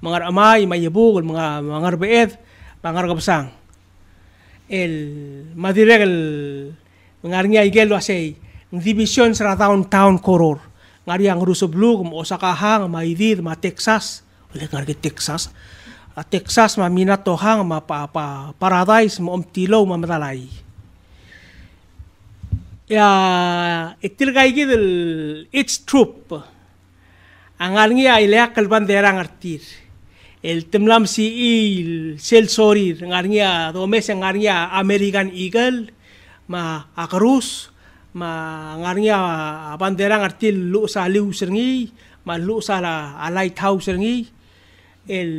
mga ramay, mayabug, mga mga rubeet, mga rugabsang. El madirek el ngarnya igel lo asay ng division sa town town koror. Ngari ang Ruso Blue, kung Osaka hang, maidid, ma Texas, ulit ngargi Texas. A Texas, ma Minato hang, ma pa, pa, Paradise, ma Omtilo, ma Matalay. Ya, itil kay gidil, it's troop. Ang ngarnya ilak kalbandera ngartir. el temlam si il e, sel sori ngarnya domes ngarnya american eagle ma akrus ma ngarnya ah, bandera ngartil lu sali usengi ma lu sala alai thau sengi el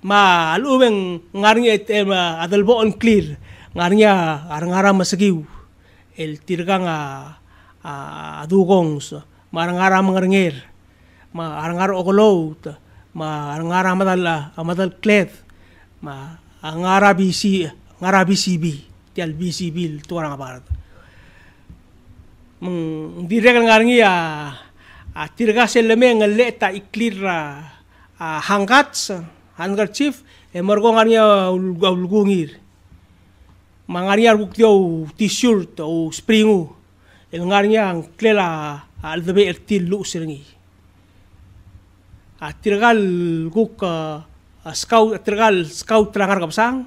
ma lu beng ngarnya tem eh, adal bo on clear ngarnya arngara masgiu el tirganga a ah, ah, dugongs ma ngarang ngarngir ma arngar ogolout ngarah madal ah, madal kleth ma ngara BC ngara BCB tial BCB tuarang aparat mung direkal ngarangi ya a ah, ah, tirga seleme ngalle ta iklir a hangkats handkerchief e margo ngarangi ulgungir mangarangi bukti o t-shirt o springu el ngarangi ang klela aldebe ertil lu siringi Ah, tirgal guk ah, scout tirgal scout trangar kapsang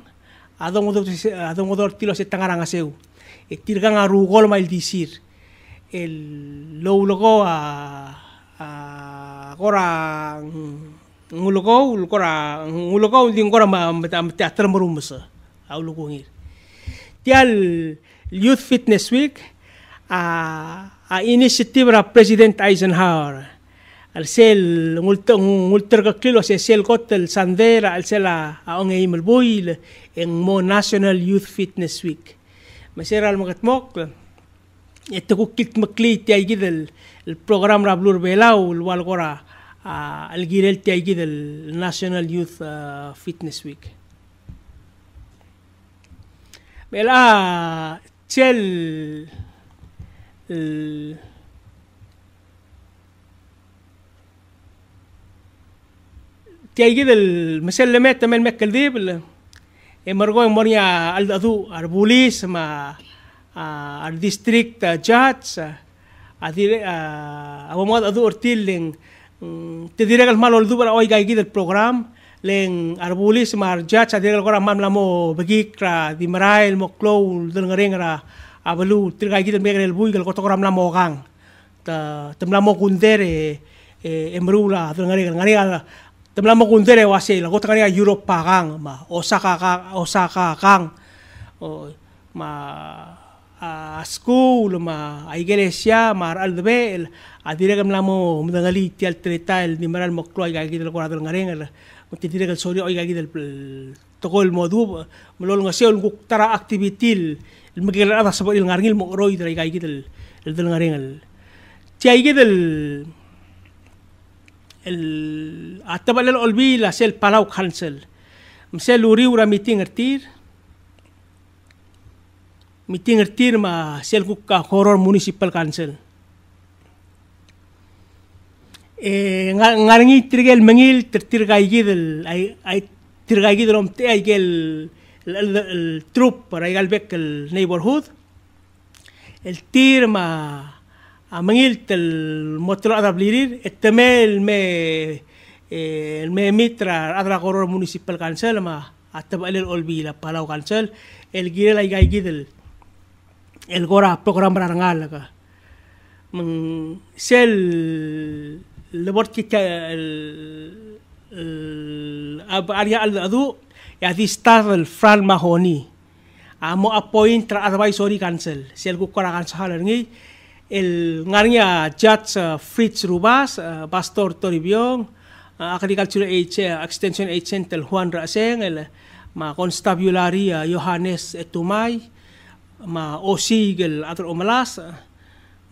adong odor adong odor tilo se tangarang aseu e tirgan a rugol el disir el logo a ah, a gora ngulogo ulgora ngulogo dingora ma teatro murumsa ngir tial youth fitness week a a initiative ra president eisenhower السيل مولتر كيلو سي سيل كوت الساندير السيلا اون اي ملبويل ان مو ناشونال يوث فيتنس ويك مسيرا المغتموك التكوكيت مكليت يا جد البروغرام رابلور بيلاو والغورا الجيريل تي جد الناشونال يوث فيتنس ويك بلا تشل Ti ai gidel mesel lemet temel mek kaldib le. E margo em bonia al adu ar bulis ma ar district judge adire a a mod adu ortil len te dire gal mal ol du para oi gai gidel program len ar bulis ma ar judge adire gal gora mam la mo begik ra di marail mo klou del ngareng ra a balu tir gai gidel megre el bui gal gota gora mam la mo gang ta tem la mo kundere e emrula del ngareng ngareng tamla mo kundere wasi lagot kaniya Europe pa kang ma Osaka ka Osaka kang o ma uh, school ma iglesia ma albe adire kam lamo mdangali ti altreta el dimaral mo kloy ga gidel ko adal ngaren el mutidire gal sori oiga gidel tokol modu molol ngasel guktara activitil el magilan ada sabot il ngarngil mo roy dira ga gidel el dal ngaren el ti ay gidel el atabalel olvida el palau council, msel uriura tir ertir miting ertir ma sel kuka horror municipal cancel eh ngarangi trigel mengil tertir ai ay ay om te aigel el, troop para ir el neighborhood el tirma este el المطلع تبليرير التمال el me mitra adra goror municipal cancel ma atab el olbila palau cancel el gire la igai el gora program ka mm, sel el ab aria al adu ya di el fran mahoni amo appoint tra advisory cancel sel gukora el ngarnya judge uh, Fritz Rubas, uh, Pastor Toribion, uh, Agricultural Age, uh, Extension Agent el Juan Raseng, el ma constabulary uh, Johannes Etumay, ma OSIG el Adro Omalas, uh,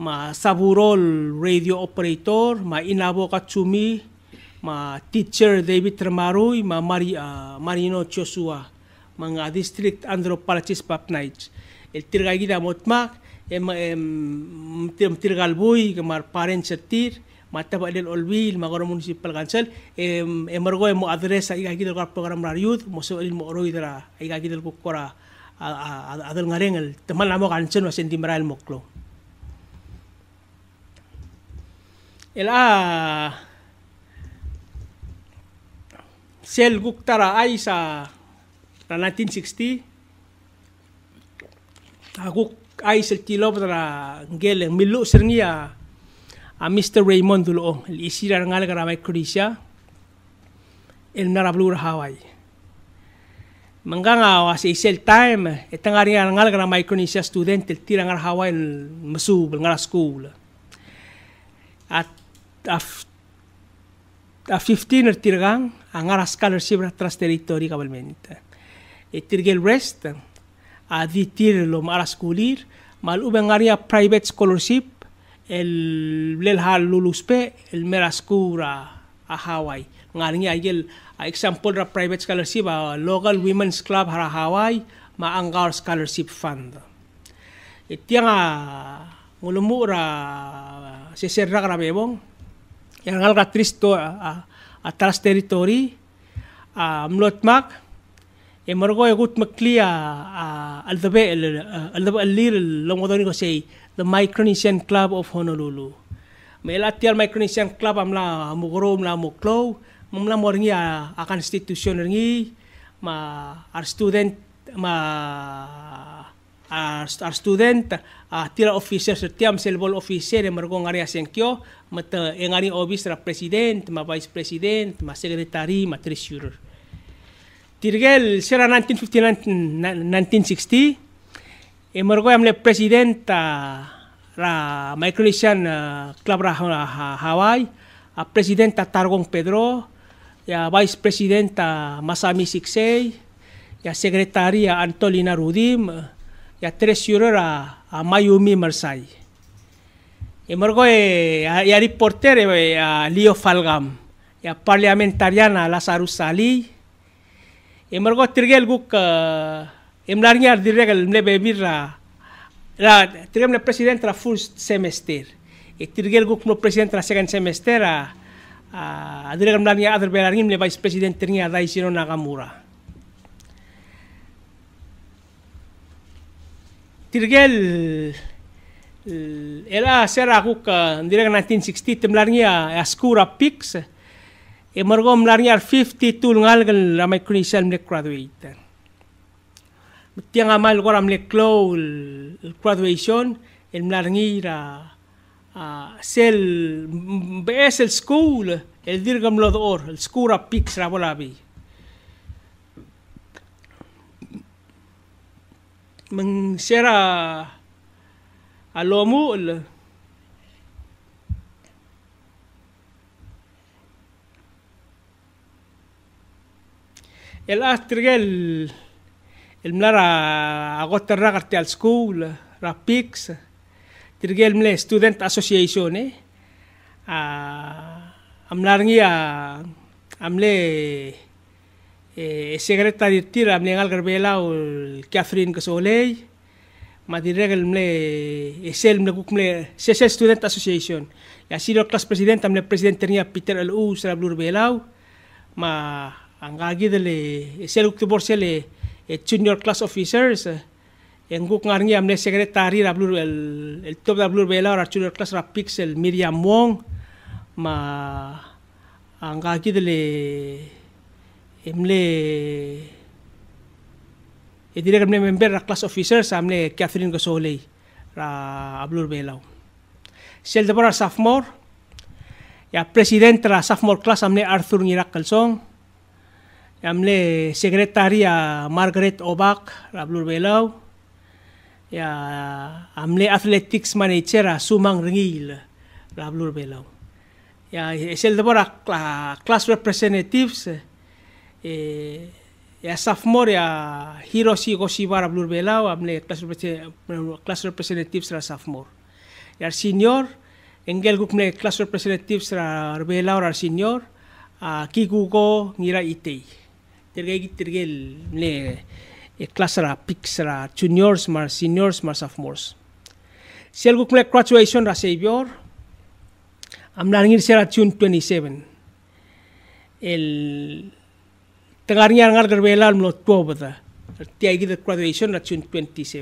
ma Saburol Radio Operator, ma Inabo Katsumi, ma Teacher David Tramaruy, ma Mari, uh, Marino Joshua, mga District Andro Palachis Papnites. El tirgagida motmak, em em tir tir galbui que mar parent setir mata pak del olbi magoro municipal gansel em em mergo em adresa iga gidel gar program rayud moso il mo roi dra iga gidel ku kora adel ngareng el temal namo gansel wa sendi mral moklo el a sel guktara aisa 1960 aguk aisel kilobra ah, geleng milu sernia a ah, Mr. Raymond dulo el isira ngal garamai kurisia el narablur Hawaii manganga wa ah, se isel time etangari ngal garamai kurisia student el tira ngal Hawaii el masub ngal school at af a 15 el tirgan angar scholarship tras territorio cabalmente el eh, tirgel rest a lo ma'al askulir ma'al ubeng aria private scholarship el lelha luluspe el meraskura a Hawaii. Ngaring ayel a example ra private scholarship a local women's club hara Hawaii ma angkar scholarship fund. E Itya nga ngulumu ra seserra ra bebong yang ngal tristo a, a, territory a mlotmak مرغو يقول مكليا الذبائل الذبائل اللي لما دوني قصي The Micronesian Club of Honolulu ملاتي Micronesian Club أملا مغرو أملا مكلو أملا مرغي أكان ستيتوشون رغي ما أر ستودنت ما أر ستودنت أتيرا أوفيسر ستيام سيلبول أوفيسر مرغو غاريا سينكيو مت إنغاري أوبيس را President ما Vice President ما Secretary ما Treasurer Tirgel sera 1950 1960 emergo amle president la Micronesian eh, Club ra ha, Hawaii a presidenta Targon Pedro ya vice presidenta Masami Sixei ya secretaria Antolina Rudim ya treasurer a Mayumi Mersai emergo e ya reporter eh, Leo Falgam ya parlamentariana Lazarus Salih imorgo e tirgel guk imlarnya eh, dirregal mle bemirra ra tirgel mle president ra first semester e tirgel guk mle president ra second semester ra dirregal mlarnya adr belarnya mle vice president tirnya ra isiro nagamura tirgel eh, ela sera guk dirregal 1960 mlarnya askura pix E eh, morgom larnyar 52 ngal gal ramai Christian mlek graduate. Tiang amal goram mlek low eh, graduation el eh, mlarngira a ah, sel es school el dirgam lod or el school a pix rabolabi. Meng sera alomu ah, el El Astrigel, el mlar a agosto ragarte al school, rapix PIX, Trigel mle student association, eh? A amlar a amle eh, secreta de tira amle al garbela o Catherine Gasolei, ma di regel mle esel eh, mle kukmle sesel student association. Ya sido class president amle president tenia Peter L. U. Serablur Belau, ma ಹಂಗಾಗಿದಲ್ಲಿ S L ಉಕ್ತಿ ಬೋರ್ಸಲ್ಲಿ ಹೆಚ್ಚು ನೋರ್ class officers ಹೆಂಗೂ ಕಾರಂಗಿ ಅಮ್ನೆ ಸೆಗರೆ ತಾರಿ ರಬ್ಲೂರ್ ಎಲ್ ಎಲ್ತೋ ರಬ್ಲೂರ್ ಬೇಲ ಅವ್ರ ಅಚ್ಚು ನೋರ್ ಕ್ಲಾಸ್ ರಪ್ಪಿಕ್ಸ್ ಎಲ್ ಮಿರಿ ಅಮ್ಮೋಂಗ್ ಮಾ ಹಂಗಾಗಿದಲ್ಲಿ ಎಮ್ಲೆ ಎದಿರೆ ಅಮ್ನೆ ಮೆಂಬರ್ ರ ಕ್ಲಾಸ್ ಆಫೀಸರ್ಸ್ ಅಮ್ನೆ ಕ್ಯಾಫರಿನ್ ಗಸೋಲೈ ರಬ್ಲೂರ್ ಬೇಲಾವ್ ಸೆಲ್ ದಬರ ಸಫ್ಮೋರ್ ಯಾ ಪ್ರೆಸಿಡೆಂಟ್ ರ ಸಫ್ಮೋರ್ ಕ್ಲಾಸ್ ಅಮ್ನೆ ಅರ್ಥುರ್ ನೀರಾಕ ಕಲ್ಸೋಂಗ್ yang le sekretaria Margaret Obak Rablur Belau. Ya, am le athletics manager ah, Sumang Ringil Rablur Belau. Ya, esel dapat kla, class representatives. Eh, ya sophomore ya Hiroshi Goshiwa Rablur Belau am ah, le class, class representatives ra lah, sophomore. Ya senior Engel guk class representatives ra lah, Belau ra lah, senior. Uh, ah, Kikuko ngira itei tergai git tergel le e eh, klasra piksra juniors mar seniors mar sophomores sel gu kle graduation ra savior am la ngir sera tun 27 el tengar ngar ngar ger belal mlo tobda tiagi de graduation ra tun 27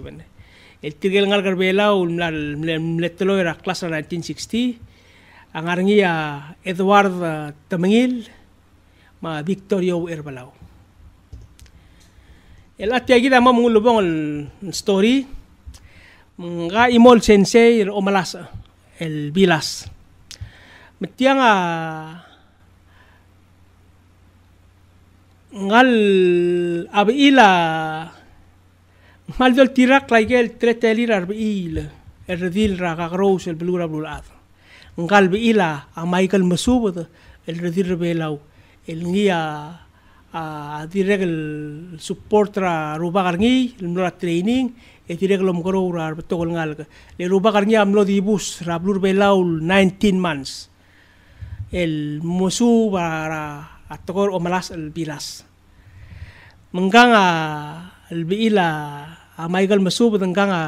el tirgel ngar ger belau mlal mletlo era klasra 1960 angar ngia edward eh, tamengil ma victorio erbalau El gida ma mung lubong story nga imol sensei el el bilas metiang ngal abila mal del tirak laigel trete lira arbil el redil gros el blura blulad ngal bila a michael masubad el redil rebelau el guía a ah, direk el support ra ruba garngi nura training e direk lom goro ra tokol ngal le ruba garngi amlo di bus ra blur belaul 19 months el musu bara atokor omalas el bilas mengang a el biila a michael musu dengang a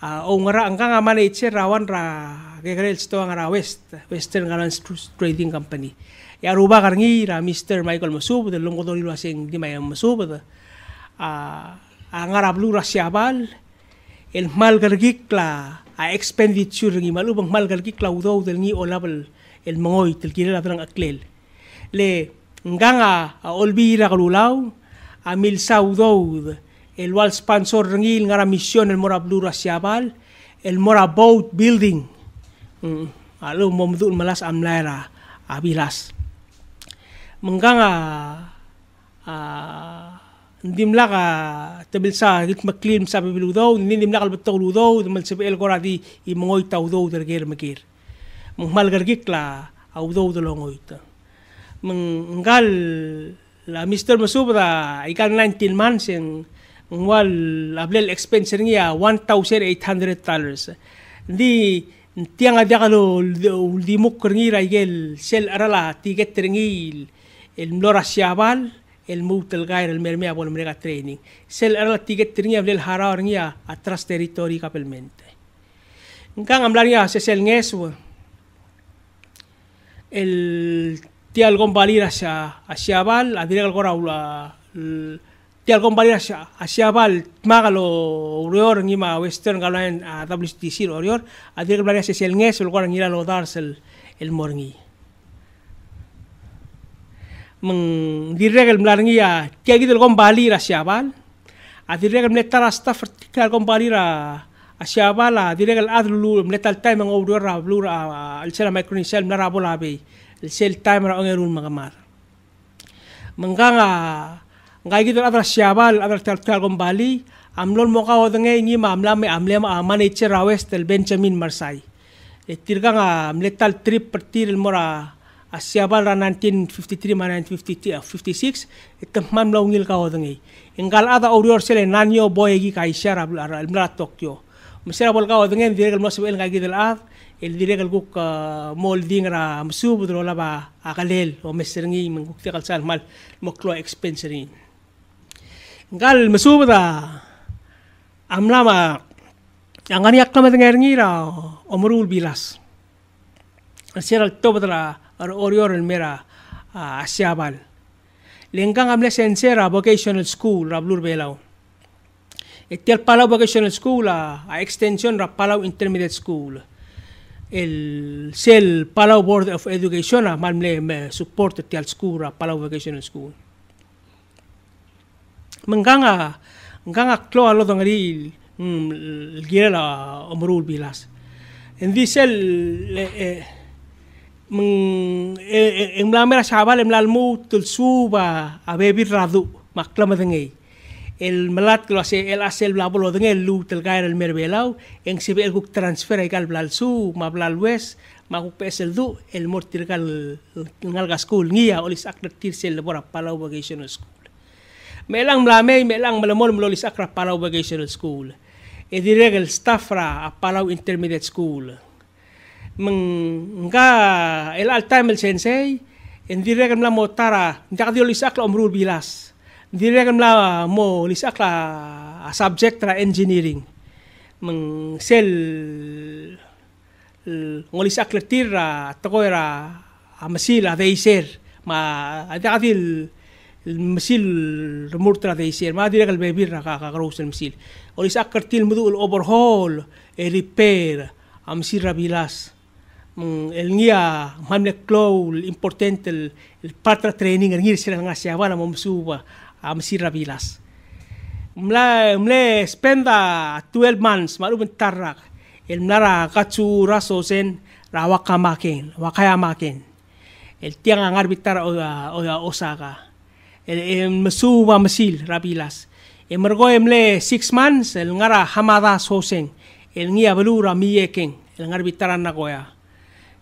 a ongra angkang amane itse rawan ra gegrel stoang ra west western galan trading company yaruba karangi ra Mr. Michael Masub de longo doni ra sing di maya Masub da a ah, angarab ah, lu ra siabal el mal gargi kla a expenditure ngi malu bang mal gargi kla udo del ngi olabel el mangoi tel kira la aklel le nganga a olbi ra kalulau a mil saudod el wal sponsor ngil ngara mission el morablu blura siabal el morabout building mm. mm alu momdul malas amlaira abilas manggang ah, ndimla ka tabilsa git maklim sa bibiludo ndimla ka lbatta uludo mal sabi el goradi i mongoy tawdo der ger makir mung malgar gikla awdo do longoit mung ngal la mister masubra ikan 19 months yang wal ablel expense niya ah, 1800 dollars ndi tiang ada kalau uldi mukr ngira igel sel arala tiget ringil el Shaval, el Moutel Gair, el Mermea Bolmrega Training. Se era la tiget trinía el Haraornia atrás territorio capelmente. Ngan hablaría se el nesu. El tial gombalir hacia hacia Val, a direga el Goraula. Tial gombalir hacia hacia Val, magalo Urior, nima Western Galan a WTC Urior, a direga el Blaria se el Ngeswe, el Gorangira lo darse el Morni. meng di regel melarang ia tiap itu lakukan balik rasa bal adi ah, regel meletak rasta vertikal lakukan balik rasa bal adi ah, regel adi lulu meletak time mengau dua rasa lulu alcela ah, mikronisel merah bola be alcela time orang erun mengamar mengganga ngai gitu adi rasa bal adi tertak lakukan balik amlon muka odeng ini mamla me amle ma amane cerawes tel benjamin marsai Tirganga meletak trip pertiril murah asi abal ra 1953 ma 1956 ke man la ngil ka odeng ei engal ada orior sele nanyo boy gi ka isara bla ra tokyo mesera bol ka odeng ei direk mos bel ga gi del ad el direk el guk ah, mol ding ra msu budro la ba agalel o meser ngi men guk tegal sal mal moklo expense ri engal msu budra amla ma angani akta ma dengar ngi ra omrul bilas Sierra Tobra Orior Elmera Asiabal. Lengkang amle sensera vocational school rablur belau. Etial palau vocational school a extension rap palau intermediate school. El sel palau board of education a malmle support etial school rap palau vocational school. Mengganga ganga klo alo dongri gira la omrul bilas. En di sel eh, eh, emla mera sabal emla almu tul suba a bebi radu maklama dengei el malat lo hace el hace el blabolo de el lu tel gaer el merbelau en se el guk transfer e gal blal su ma blal wes ma guk pes el du el mortir gal ngal school ngia olis akretir sel bora palau bagation school melang mlamei melang mlamol mlolis akra palau bagation school e direg el staffra a palau intermediate school nga el altaimel sensei ndiregam la mo tara ndardio lisak la umrul bilas ndiregam la mo lisak la subject ra engineering meng sel ngolisak la tira tokoira amasil adeiser ma adadil المسيل رمورت راه يسير ما ديرك البيبير راه غروس المسيل وليس اكرتي المدو الاوبر هول ريبير امسير رابيلاس Mm, el nia mamle clow importante el, el training el ngir sirang asia wala mom suba mla mle spenda 12 months malu el Mara kachu raso sen rawaka maken el tiang arbitar arbitrar o osaka el, el mesuba mesil rabilas el mergo emle 6 months el ngara hamada sosen el nia blura miyeken el ngarbitran nagoya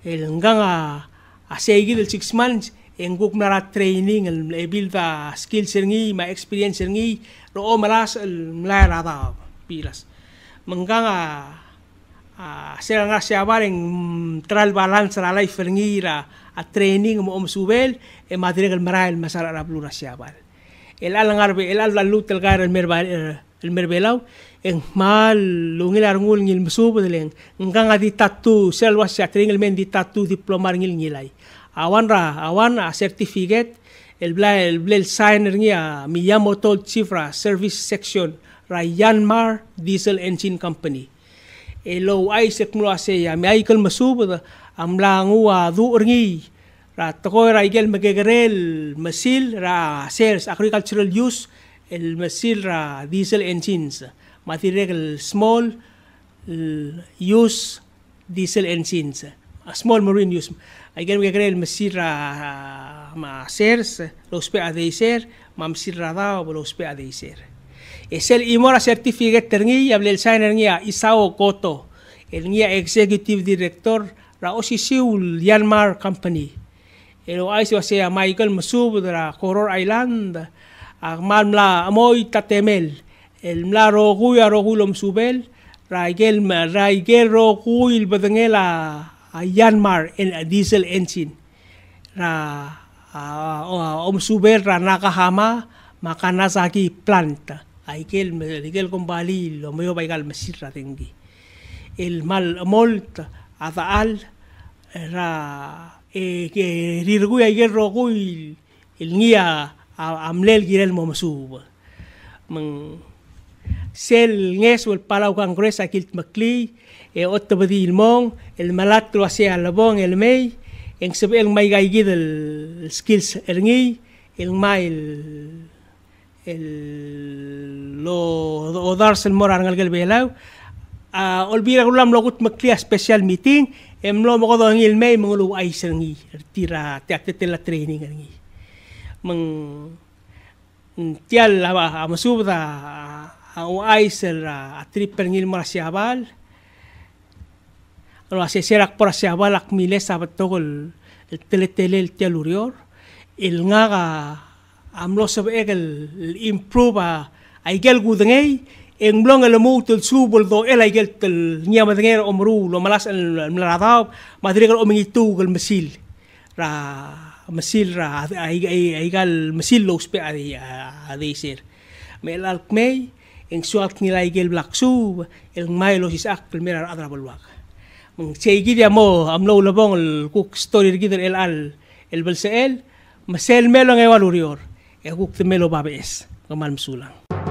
el elnganga asegi del six months enguk nara training el ebil ta skill sergi ma experience sergi ro malas el mlara rada pilas menganga a serang siabar en tral balance la life sergi ra a training mo om subel e madre el mara el masara ra plura siabar el alangarbe el al el gar el merbar المربيلاو إن مال لونيل أرنول نيل مسوب دلين إن كان غادي تاتو سيل واش يعترين المين دي تاتو دبلومار نيل نيلاي أوان را أوان أسرتيفيكت البلا البلا الساينر نيا مياموتو تشيفرا سيرفيس سيكشن را يانمار ديزل انجين كومباني إلو أي سكملو أسيا مي أي كل مسوب دا أملانو أذو أرني ra tokoy ra igel magagarel masil ra sales agricultural use المسيرة diesel engines material small uh, use diesel engines a small marine use again بيقرأ المسيرة مع سيرس لو سبيع ذي سير مع مسيرة ذا ولو سبيع ذي سير Esel imora certificate terngi ya blel signer ngia Isao Koto, el ngia executive director ra osisiul Yanmar company elo aisi wase Michael Masub ra Koror Island agmal mla amoy tatemel el mla rogu ya rogu lom subel raigel ma raigel rogu il badangela Yanmar en diesel engine ra om subel ra nakahama makanasaki planta aikel aikel kombali lo meyo baigal mesirra tengi el mal molt adal ra eh, que rirgu aikel rogu il, el nia amlel girel mom subo mang sel nges wal palau kongres akil makli e otto badi ilmong el malatro ase alabong el mei eng se el mai gai gidel skills el er ngi el mai el el lo odars el morar ngal gel belau a olbira ulam logut makli special meeting em lo mo godong el mei mangulu aiser ngi tira te la training er ngi Mm, la apa a au aisel a tripernil marsiabal lo hace serak por siabal ak milesa batogol el teletel el tial urior el ngaga amlo sab egel improve a igel gudengei en blong el mu el subul do el aigel ni nyama denger omru lo malas el mladab madrigal omingitu gel mesil ra مسيل راه قال مسيل لو سبي هذه هذه يصير ما الالك مي إن سوالك نلا يجيل بلاكسو المايلو يسأك بالمرة أضرب الواقع من شيء جدي مو أملو لبون الكوك ستوري جدر الال البلسائل مسائل ميلو غيوالو ريور يكوك تميلو بابئس كمال مسؤولان